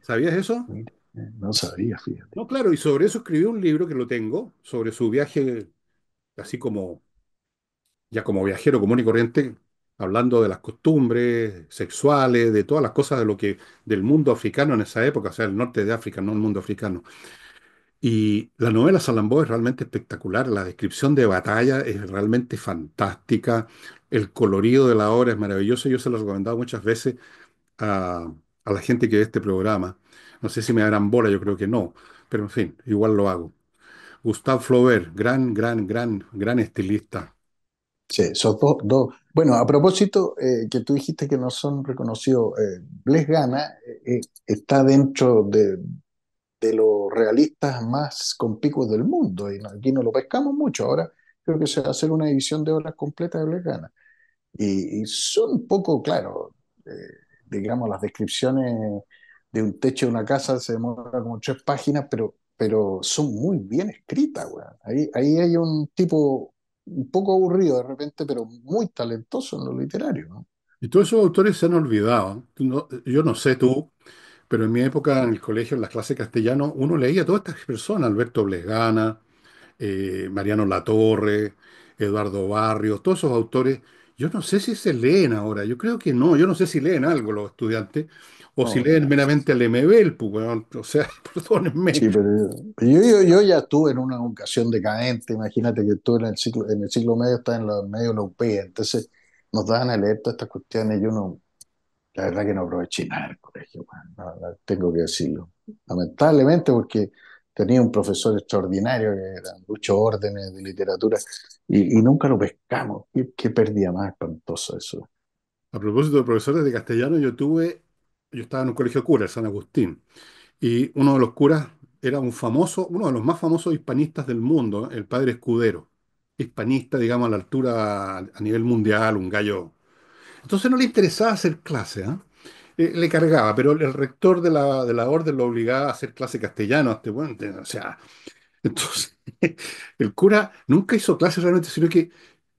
A: ¿Sabías eso? No sabía, fíjate. No, claro, y sobre eso escribió un libro que lo tengo, sobre su viaje, así como, ya como viajero común y corriente, hablando de las costumbres sexuales, de todas las cosas de lo que, del mundo africano en esa época, o sea, el norte de África, no el mundo africano. Y la novela Salambó es realmente espectacular, la descripción de batalla es realmente fantástica, el colorido de la obra es maravilloso, yo se lo he recomendado muchas veces a, la gente que ve este programa. No sé si me darán bola, yo creo que no, pero en fin, igual lo hago. Gustave Flaubert, gran, gran, gran, gran estilista. Sí, esos dos.
B: Bueno, a propósito, eh, que tú dijiste que no son reconocidos, eh, les Gana eh, está dentro de, de los realistas más conspicuos del mundo, y aquí no lo pescamos mucho, ahora creo que se va a hacer una edición de obras completas de Black y, son un poco, claro, eh, digamos, las descripciones de un techo de una casa se demoran como tres páginas, pero, pero son muy bien escritas, Ahí, ahí hay un tipo un poco aburrido de
A: repente, pero muy talentoso en lo literario, Y todos esos autores se han olvidado. yo no sé tú, pero en mi época en el colegio, en las clases de castellano, uno leía a todas estas personas, Alberto Blesgana, eh, Mariano Latorre, Eduardo Barrios, todos esos autores. Yo no sé si se leen ahora, yo creo que no, yo no sé si leen algo los estudiantes, o si leen meramente el MBL, e pues, o sea, perdónenme. yo,
B: yo, yo, ya estuve en una educación decadente, imagínate que tú en el siglo, en el medio, está en la media europea. entonces nos dan a leer todas estas cuestiones, yo no, la verdad que no aproveché nada del colegio, tengo que decirlo. Lamentablemente, porque tenía un profesor extraordinario que eran muchos órdenes de literatura y, nunca lo pescamos. Qué, perdía pérdida más espantosa eso.
A: A propósito de profesores de castellano, yo tuve, yo estaba en un colegio cura, el San Agustín, y uno de los curas era un famoso, uno de los más famosos hispanistas del mundo, el padre Escudero, hispanista, digamos, a la altura a nivel mundial, un gallo entonces no le interesaba hacer clase, ¿ah? eh, le cargaba, pero el rector de la, de la orden lo obligaba a hacer clase castellano a este puente o sea, entonces el cura nunca hizo clase realmente, sino que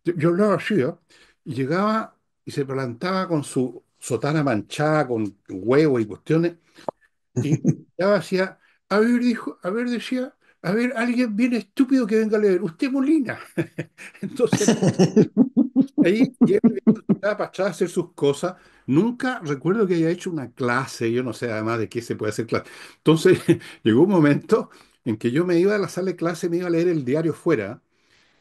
A: yo, hablaba ¿ah? y llegaba y se plantaba con su sotana manchada, con huevo y cuestiones, y ya hacía, a ver, dijo, a ver, decía, a ver, alguien bien estúpido que venga a leer, usted Molina. entonces... Ahí estaba para atrás a hacer sus cosas. Nunca recuerdo que haya hecho una clase, yo no sé además de qué se puede hacer clase. Entonces llegó un momento en que yo me iba a la sala de clase, me iba a leer el diario fuera,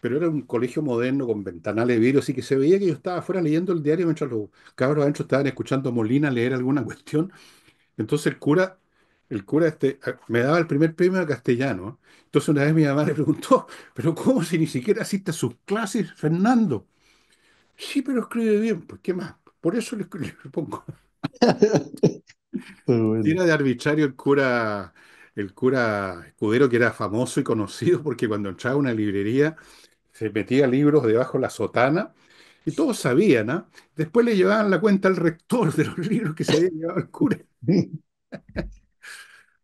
A: pero era un colegio moderno con ventanales de vidrio, así que se veía que yo estaba afuera leyendo el diario mientras los cabros adentro estaban escuchando a Molina leer alguna cuestión. Entonces el cura el cura este, eh, me daba el primer premio de castellano. Entonces una vez mi mamá le preguntó, pero ¿cómo si ni siquiera asiste a sus clases, Fernando? Sí, pero escribe bien, pues qué más. Por eso le, pongo. Tira de arbitrario el cura, el cura escudero que era famoso y conocido porque cuando entraba a una librería se metía libros debajo de la sotana y todos sabían, ¿ah? Después le llevaban la cuenta al rector de los libros que se había llevado el cura.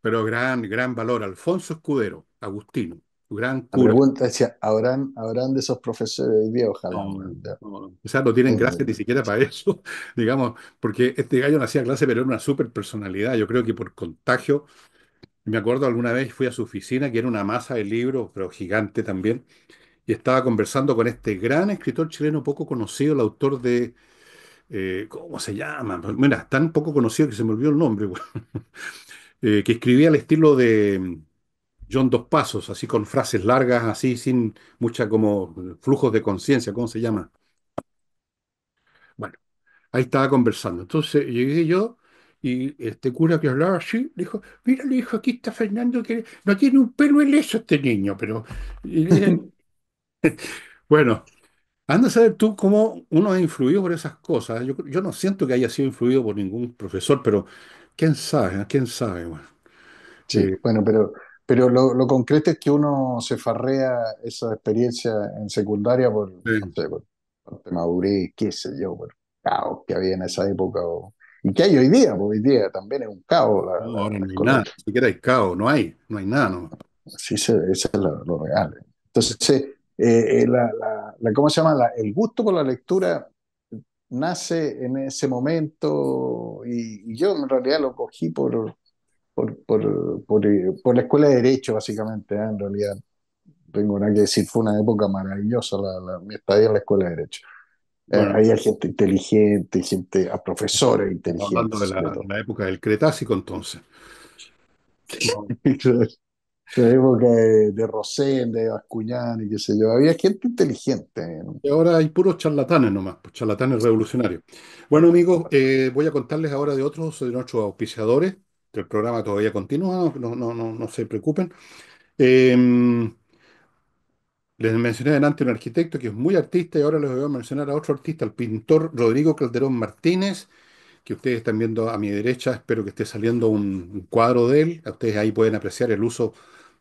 A: Pero gran, gran valor, Alfonso Escudero, Agustino gran pregunta
B: ¿habrán, de esos profesores hoy día, ojalá. No, O
A: sea, no tienen clase ni siquiera para eso, digamos, porque este gallo no hacía clase, pero era una super personalidad. Yo creo que por contagio, me acuerdo alguna vez fui a su oficina, que era una masa de libros, pero gigante también, y estaba conversando con este gran escritor chileno poco conocido, el autor de... Eh, ¿Cómo se llama? Mira, tan poco conocido que se me olvidó el nombre, eh, que escribía al estilo de John Dos Pasos, así con frases largas, así sin mucha como flujos de conciencia, ¿cómo se llama? Bueno, ahí estaba conversando. Entonces llegué yo y este cura que hablaba así, dijo, mira, le dijo, aquí está Fernando, que no tiene un pelo eso este niño, pero... bueno, anda a saber tú cómo uno ha influido por esas cosas. Yo, no siento que haya sido influido por ningún profesor, pero quién sabe, ¿eh? quién sabe. Bueno, sí, eh, bueno pero pero lo, lo,
B: concreto es que uno se farrea esa experiencia en secundaria por, por, madurez, qué sé yo, por caos que había en esa época. y que hay hoy día, porque hoy día también es un caos. no, hay nada, ni
A: siquiera hay caos, no hay, no hay nada. No. Sí,
B: eso es lo, real. Entonces, eh, eh, la, ¿cómo se llama? el gusto por la lectura nace en ese momento y yo en realidad lo cogí por por, por, eh, por, la escuela de Derecho, básicamente, ¿eh? en realidad. Tengo nada que decir, fue una época maravillosa la, mi estadía en la escuela de Derecho. Eh, había gente inteligente, gente, a profesores inteligentes. Hablando de
A: la, época del Cretácico, entonces. la época de, Rosén, de Bascuñán y qué sé yo. Había gente inteligente. Y ahora hay puros charlatanes nomás, pues, charlatanes revolucionarios. Bueno, amigos, voy a contarles ahora de otros de nuestros auspiciadores el programa todavía continúa, no, no, se preocupen. Em, les mencioné delante un arquitecto que es muy artista y ahora les voy a mencionar a otro artista, el pintor Rodrigo Calderón Martínez, que ustedes están viendo a mi derecha, espero que esté saliendo un cuadro de él, ustedes ahí pueden apreciar el uso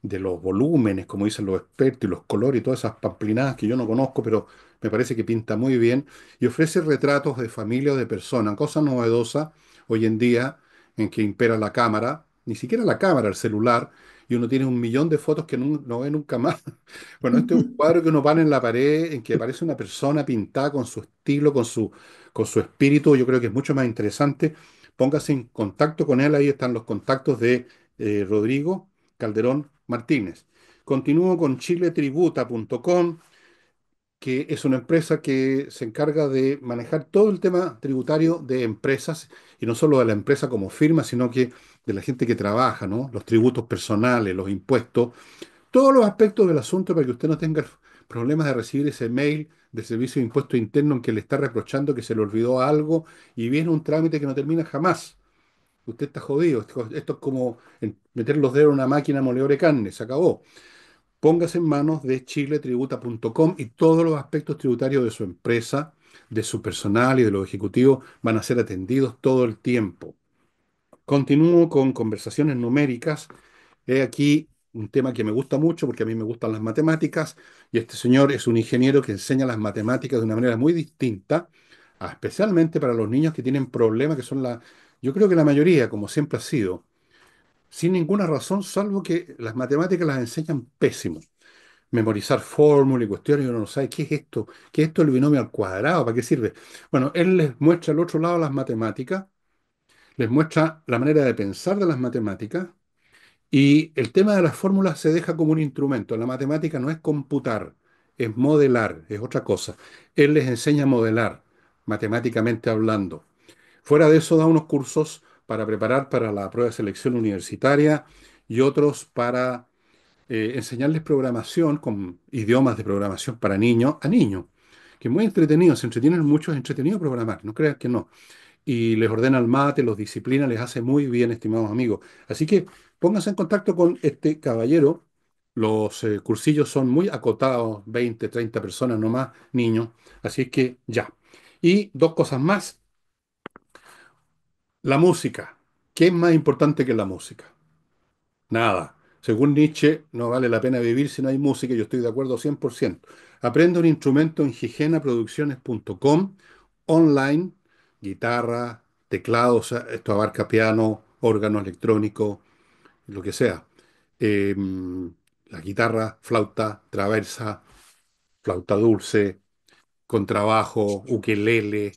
A: de los volúmenes, como dicen los expertos, y los colores y todas esas pamplinadas que yo no conozco, pero me parece que pinta muy bien, y ofrece retratos de familia o de personas, cosa novedosa hoy en día en que impera la cámara, ni siquiera la cámara, el celular, y uno tiene un millón de fotos que no, ve nunca más. Bueno, este es un cuadro que uno pone en la pared, en que aparece una persona pintada con su estilo, con su, con su espíritu, yo creo que es mucho más interesante. Póngase en contacto con él, ahí están los contactos de eh, Rodrigo Calderón Martínez. Continúo con chiletributa.com, que es una empresa que se encarga de manejar todo el tema tributario de empresas y no solo de la empresa como firma, sino que de la gente que trabaja, ¿no? Los tributos personales, los impuestos, todos los aspectos del asunto para que usted no tenga problemas de recibir ese mail del Servicio de Impuesto Interno en que le está reprochando que se le olvidó algo y viene un trámite que no termina jamás. Usted está jodido. Esto es como meter los dedos en una máquina moledora carne. Se acabó. Póngase en manos de chiletributa.com y todos los aspectos tributarios de su empresa de su personal y de los ejecutivos van a ser atendidos todo el tiempo. Continúo con conversaciones numéricas. He aquí un tema que me gusta mucho porque a mí me gustan las matemáticas y este señor es un ingeniero que enseña las matemáticas de una manera muy distinta, especialmente para los niños que tienen problemas, que son la, yo creo que la mayoría, como siempre ha sido, sin ninguna razón, salvo que las matemáticas las enseñan pésimo memorizar fórmulas y cuestiones uno no sabe qué es esto, qué es esto el binomio al cuadrado, para qué sirve. Bueno, él les muestra al otro lado las matemáticas, les muestra la manera de pensar de las matemáticas y el tema de las fórmulas se deja como un instrumento. La matemática no es computar, es modelar, es otra cosa. Él les enseña a modelar, matemáticamente hablando. Fuera de eso da unos cursos para preparar para la prueba de selección universitaria y otros para eh, enseñarles programación con idiomas de programación para niños a niños, que es muy entretenido, se entretienen mucho, es entretenido programar, no creas que no. Y les ordena el mate, los disciplina, les hace muy bien, estimados amigos. Así que pónganse en contacto con este caballero. Los eh, cursillos son muy acotados, 20, 30 personas nomás, niños. Así que ya. Y dos cosas más. La música. ¿Qué es más importante que la música? Nada. Según Nietzsche, no vale la pena vivir si no hay música, yo estoy de acuerdo 100%. Aprende un instrumento en gigenaproducciones.com, online, guitarra, teclados, esto abarca piano, órgano electrónico, lo que sea. Em, la guitarra, flauta, traversa, flauta dulce, contrabajo, ukelele,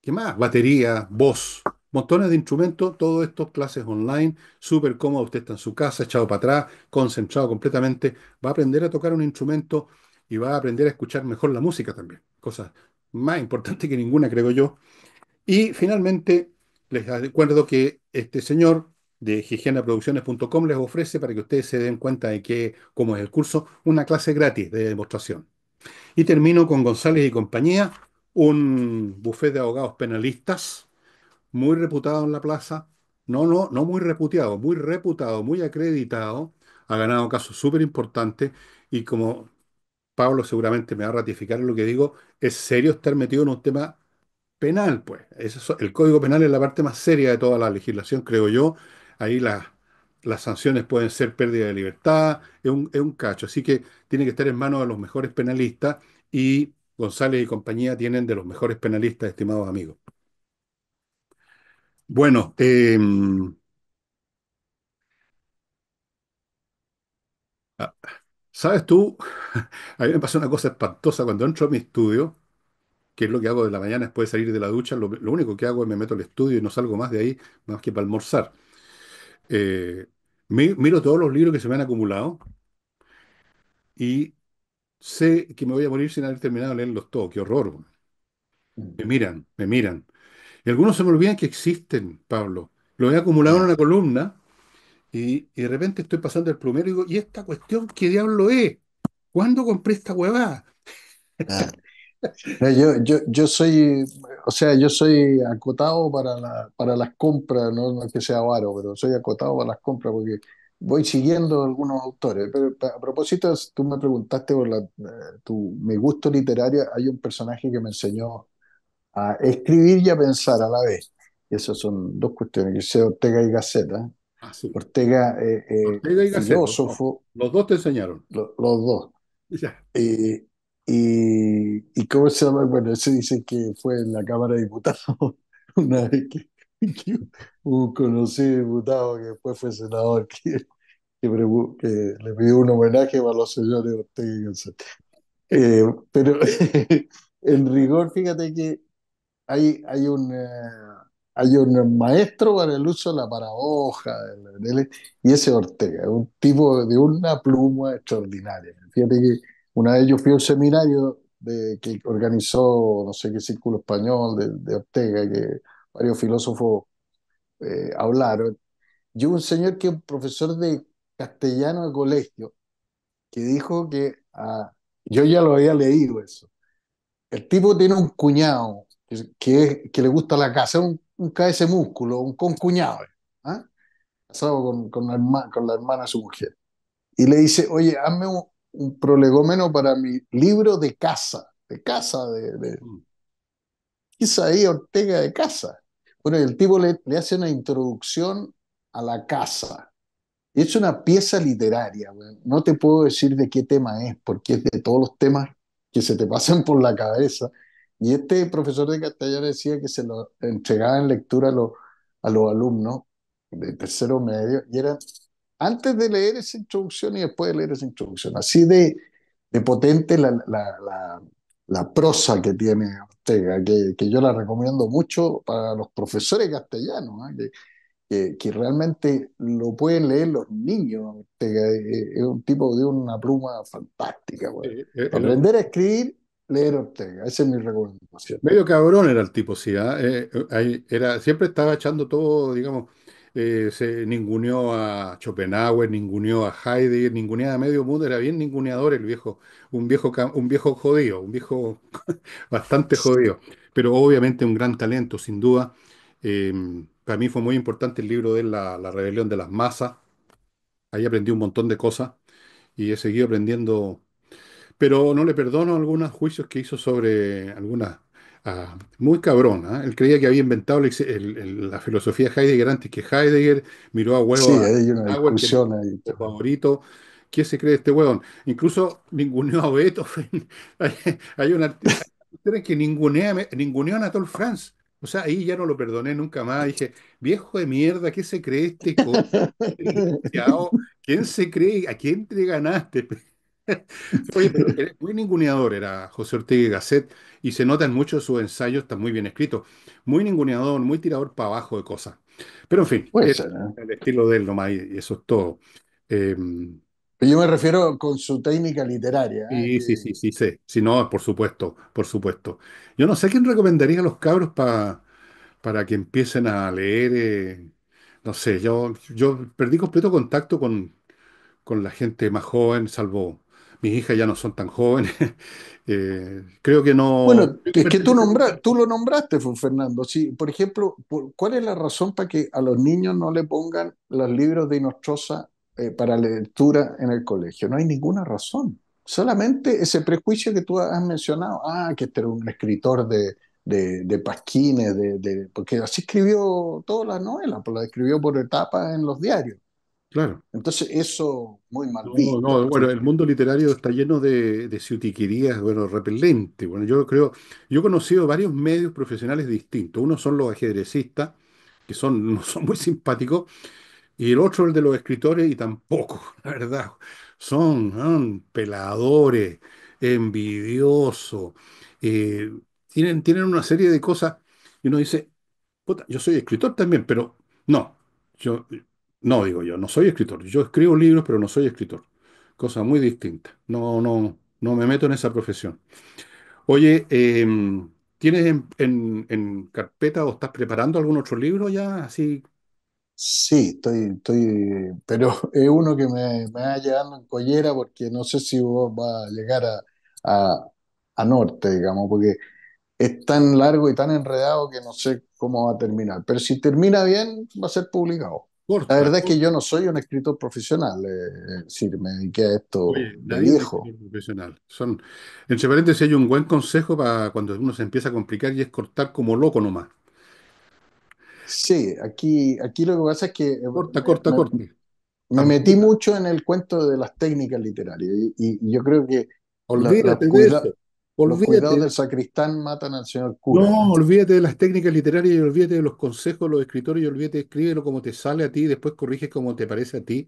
A: ¿qué más? Batería, voz, montones de instrumentos, todo esto, clases online, súper cómodo, usted está en su casa, echado para atrás, concentrado completamente, va a aprender a tocar un instrumento y va a aprender a escuchar mejor la música también, cosa más importante que ninguna, creo yo. Y finalmente, les recuerdo que este señor de higienaproducciones.com les ofrece, para que ustedes se den cuenta de que, cómo es el curso, una clase gratis de demostración. Y termino con González y compañía, un buffet de abogados penalistas muy reputado en la plaza, no, no, no muy reputeado, muy reputado, muy acreditado, ha ganado casos súper importantes y como Pablo seguramente me va a ratificar lo que digo, es serio estar metido en un tema penal, pues. el Código Penal es la parte más seria de toda la legislación, creo yo. Ahí las, las sanciones pueden ser pérdida de libertad, es un, es un cacho. Así que tiene que estar en manos de los mejores penalistas y González y compañía tienen de los mejores penalistas, estimados amigos. Bueno, eh, ah, ¿sabes tú? A mí me pasó una cosa espantosa cuando entro a mi estudio, que es lo que hago de la mañana después de salir de la ducha, lo, único que hago es me meto al estudio y no salgo más de ahí, más que para almorzar. Eh, miro todos los libros que se me han acumulado y sé que me voy a morir sin haber terminado de leerlos todos. ¡Qué horror! Mm. Me miran, me miran. Y algunos se me olvidan que existen, Pablo. Lo he acumulado en una columna y, de repente estoy pasando el plumero y digo, ¿y esta cuestión qué diablo es? ¿Cuándo compré esta huevada?
B: Yo, soy, o sea, yo soy acotado para, para las compras, no, es que sea varo, pero soy acotado para las compras porque voy siguiendo algunos autores. Pero a propósito, tú me preguntaste por eh, tu, mi gusto literario, hay un personaje que me enseñó a escribir y a pensar a la vez. Esas son dos cuestiones, que sé Ortega y Gaceta. Ah, Ortega, eh, eh, filósofo.
A: Los dos te enseñaron. los
B: dos. Eh, y, y, cómo se llama, bueno, ese dice que fue en la Cámara de Diputados una vez que, un conocido diputado que después fue senador que, que, que le pidió un homenaje a los señores Ortega y Gaceta. pero en rigor, fíjate que hay, hay un... Eh, hay un maestro para el uso de la paradoja y ese Ortega, un tipo de una pluma extraordinaria. Fíjate que una vez yo fui a un seminario de, que organizó no sé qué círculo español de, Ortega, que varios filósofos eh, hablaron. y un señor que es profesor de castellano de colegio, que dijo que ah, yo ya lo había leído eso. El tipo tiene un cuñado que, que le gusta la casa, un, un ese músculo, un concuñado, ¿eh? ¿Ah? casado con, con, la hermana de su mujer. Y le dice, oye, hazme un, prolegómeno para mi libro de casa, de casa, de... de... ¿Qué es ahí Ortega de casa? Bueno, el tipo le, hace una introducción a la casa. Y es una pieza literaria, no te puedo decir de qué tema es, porque es de todos los temas que se te pasan por la cabeza y este profesor de castellano decía que se lo entregaba en lectura a, los, alumnos de tercero medio, y era antes de leer esa introducción y después de leer esa introducción. Así de, de potente la, prosa que tiene Ortega, que, yo la recomiendo mucho para los profesores castellanos, ¿eh? que, realmente lo pueden leer los niños. Ortega eh, es, un tipo de una pluma fantástica. Eh, Aprender a escribir leer Ortega. ese es mi recomendación.
A: Medio cabrón era el tipo, sí. ¿ah? Eh, eh, era, siempre estaba echando todo, digamos, eh, se ninguneó a Schopenhauer, ninguneó a Heidegger, ninguneó a medio mundo, era bien ninguneador el viejo, un viejo, un viejo jodido, un viejo bastante jodido, pero obviamente un gran talento, sin duda. Em, para mí fue muy importante el libro de la, la rebelión de las masas. Ahí aprendí un montón de cosas y he seguido aprendiendo pero no le perdono algunos juicios que hizo sobre algunas... Ah, muy cabrón, ¿ah? él creía que había inventado la filosofía de Heidegger antes que Heidegger, miró a huevo sí, hay una que Su favorito, ¿qué se cree este huevón? Incluso ninguneó a Beethoven, hay, un una que ningunea, ninguneó a Anatole France, o sea, ahí ya no lo perdoné nunca más. Dije, viejo de mierda, ¿qué se cree este, este ¿Quién se cree? ¿A quién te ganaste? muy ninguneador era José Ortega y Gasset y se nota en muchos de sus ensayos, está muy bien escrito. Muy ninguneador, muy tirador para abajo de cosas. Pero en fin, ¿eh? el estilo de él nomás y eso es todo. Em, yo me refiero con su técnica literaria. ¿eh? Sí, sí, sí, sí, sí. Si no, por supuesto, por supuesto. Yo no sé quién recomendaría a los cabros para para que empiecen a leer. Eh, no sé, yo, yo perdí completo contacto con, con la gente más joven, salvo mis hijas ya no son tan jóvenes. Eh, creo que no. Bueno,
B: es que tú, tú lo nombraste, Fernando. Sí, por ejemplo, ¿cuál es la razón para que a los niños no le pongan los libros de Inostrosa eh, para lectura en el colegio? No hay ninguna razón. Solamente ese prejuicio que tú has mencionado. Ah, que este era un escritor de, de, pasquines, de, porque así escribió todas las novelas, pues las escribió por etapas en los diarios. Claro. Entonces, eso muy mal. No, bueno, el
A: mundo literario está lleno de, de ciutiquerías, bueno, repelente. Bueno, yo creo, yo he conocido varios medios profesionales distintos. Uno son los ajedrecistas, que son, no son muy simpáticos, y el otro el de los escritores, y tampoco, la verdad. Son, peladores, envidiosos, eh, tienen, tienen una serie de cosas, y uno dice, puta, yo soy escritor también, pero no, yo no, digo yo, no soy escritor. Yo escribo libros, pero no soy escritor. Cosa muy distinta. No, no, no me meto en esa profesión. Oye, em, ¿tienes en, carpeta o estás preparando algún otro libro ya? Así.
B: Sí, estoy, estoy, pero es uno que me, me va llegando en collera porque no sé si va a llegar a norte, digamos, porque es tan largo y tan enredado que no sé cómo va a terminar. Pero si termina bien, va a ser publicado la verdad es que yo no soy un escritor profesional, eh, eh me dediqué a
A: esto de viejo. Son, entre paréntesis, hay un buen consejo para cuando uno se empieza a complicar y es cortar como loco nomás.
B: Sí, aquí, aquí lo que pasa es que. Corta, eh, corta, corta. Me metí mucho en el cuento de las técnicas
A: literarias y, yo creo que. Olvídate la, Olvídate. del
B: sacristán matan al señor No,
A: olvídate de las técnicas literarias y olvídate de los consejos, de los escritores y olvídate, escríbelo como te sale a ti y después corriges como te parece a ti.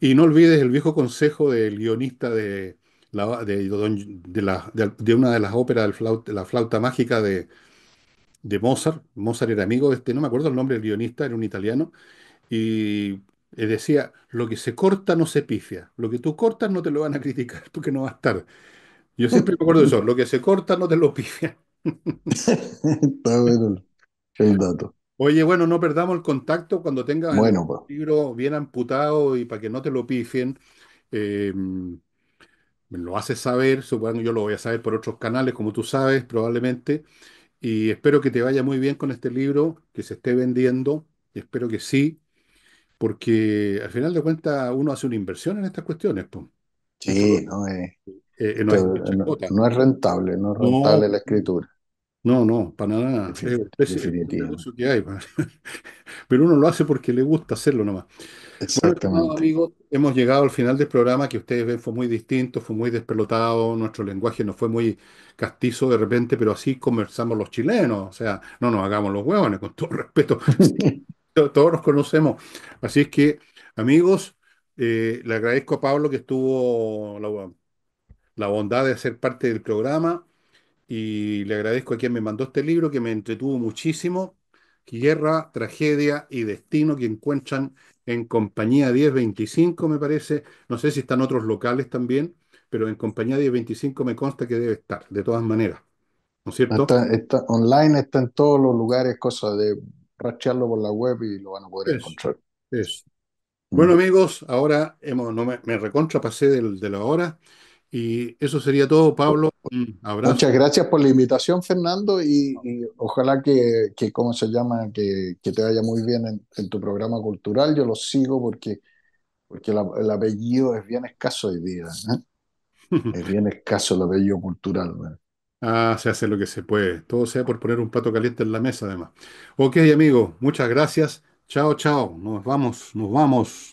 A: Y no olvides el viejo consejo del guionista de, de, una de las óperas de la flauta mágica de, de Mozart. Mozart era amigo de este, no me acuerdo el nombre del guionista, era un italiano. Y decía, lo que se corta no se pifia, lo que tú cortas no te lo van a criticar porque no va a estar. Yo siempre me acuerdo de eso, lo que se corta no te lo pifian Está
B: bueno el dato.
A: Oye, bueno, no perdamos el contacto cuando tengas bueno, un pues. libro bien amputado y para que no te lo pifien. Eh, lo haces saber, supongo yo lo voy a saber por otros canales, como tú sabes, probablemente. Y espero que te vaya muy bien con este libro, que se esté vendiendo. espero que sí, porque al final de cuentas uno hace una inversión en estas cuestiones.
B: Sí, no, es... Eh, eh, eh, eh, no, es rentable, no es rentable la
A: escritura. No, no, para nada. Es, que hay. Pues. Pero uno lo hace porque le gusta hacerlo nomás. Exactamente. hemos llegado al final del programa que ustedes ven fue muy distinto, fue muy despelotado, nuestro lenguaje no fue muy castizo de repente, pero así conversamos los chilenos, o sea, no nos hagamos los huevones, con todo respeto. todos nos conocemos. Así es que, amigos, le agradezco a Pablo que estuvo la, la bondad de hacer parte del programa y le agradezco a quien me mandó este libro que me entretuvo muchísimo. Guerra, tragedia y destino que encuentran en Compañía 1025, me parece. No sé si están otros locales también, pero en Compañía 1025 me consta que debe estar, de todas maneras. ¿No cierto?
B: Está, online, está en todos los lugares, cosa de rachearlo por la web y
A: lo van a poder encontrar. Eso. Bueno, mm. amigos, ahora hemos, no me, recontrapasé del de la hora. Y eso sería todo, Pablo. Muchas gracias por la invitación,
B: Fernando, y, ojalá que, que, ¿cómo se llama? Que, que te vaya muy bien en, tu programa cultural. Yo lo sigo porque, porque el apellido es bien escaso hoy día. ¿eh? es bien escaso el apellido cultural. ¿eh?
A: Ah, se hace lo que se puede. Todo sea por poner un plato caliente en la mesa, además. Ok, amigo, muchas gracias. Chao, chao. Nos vamos, nos vamos.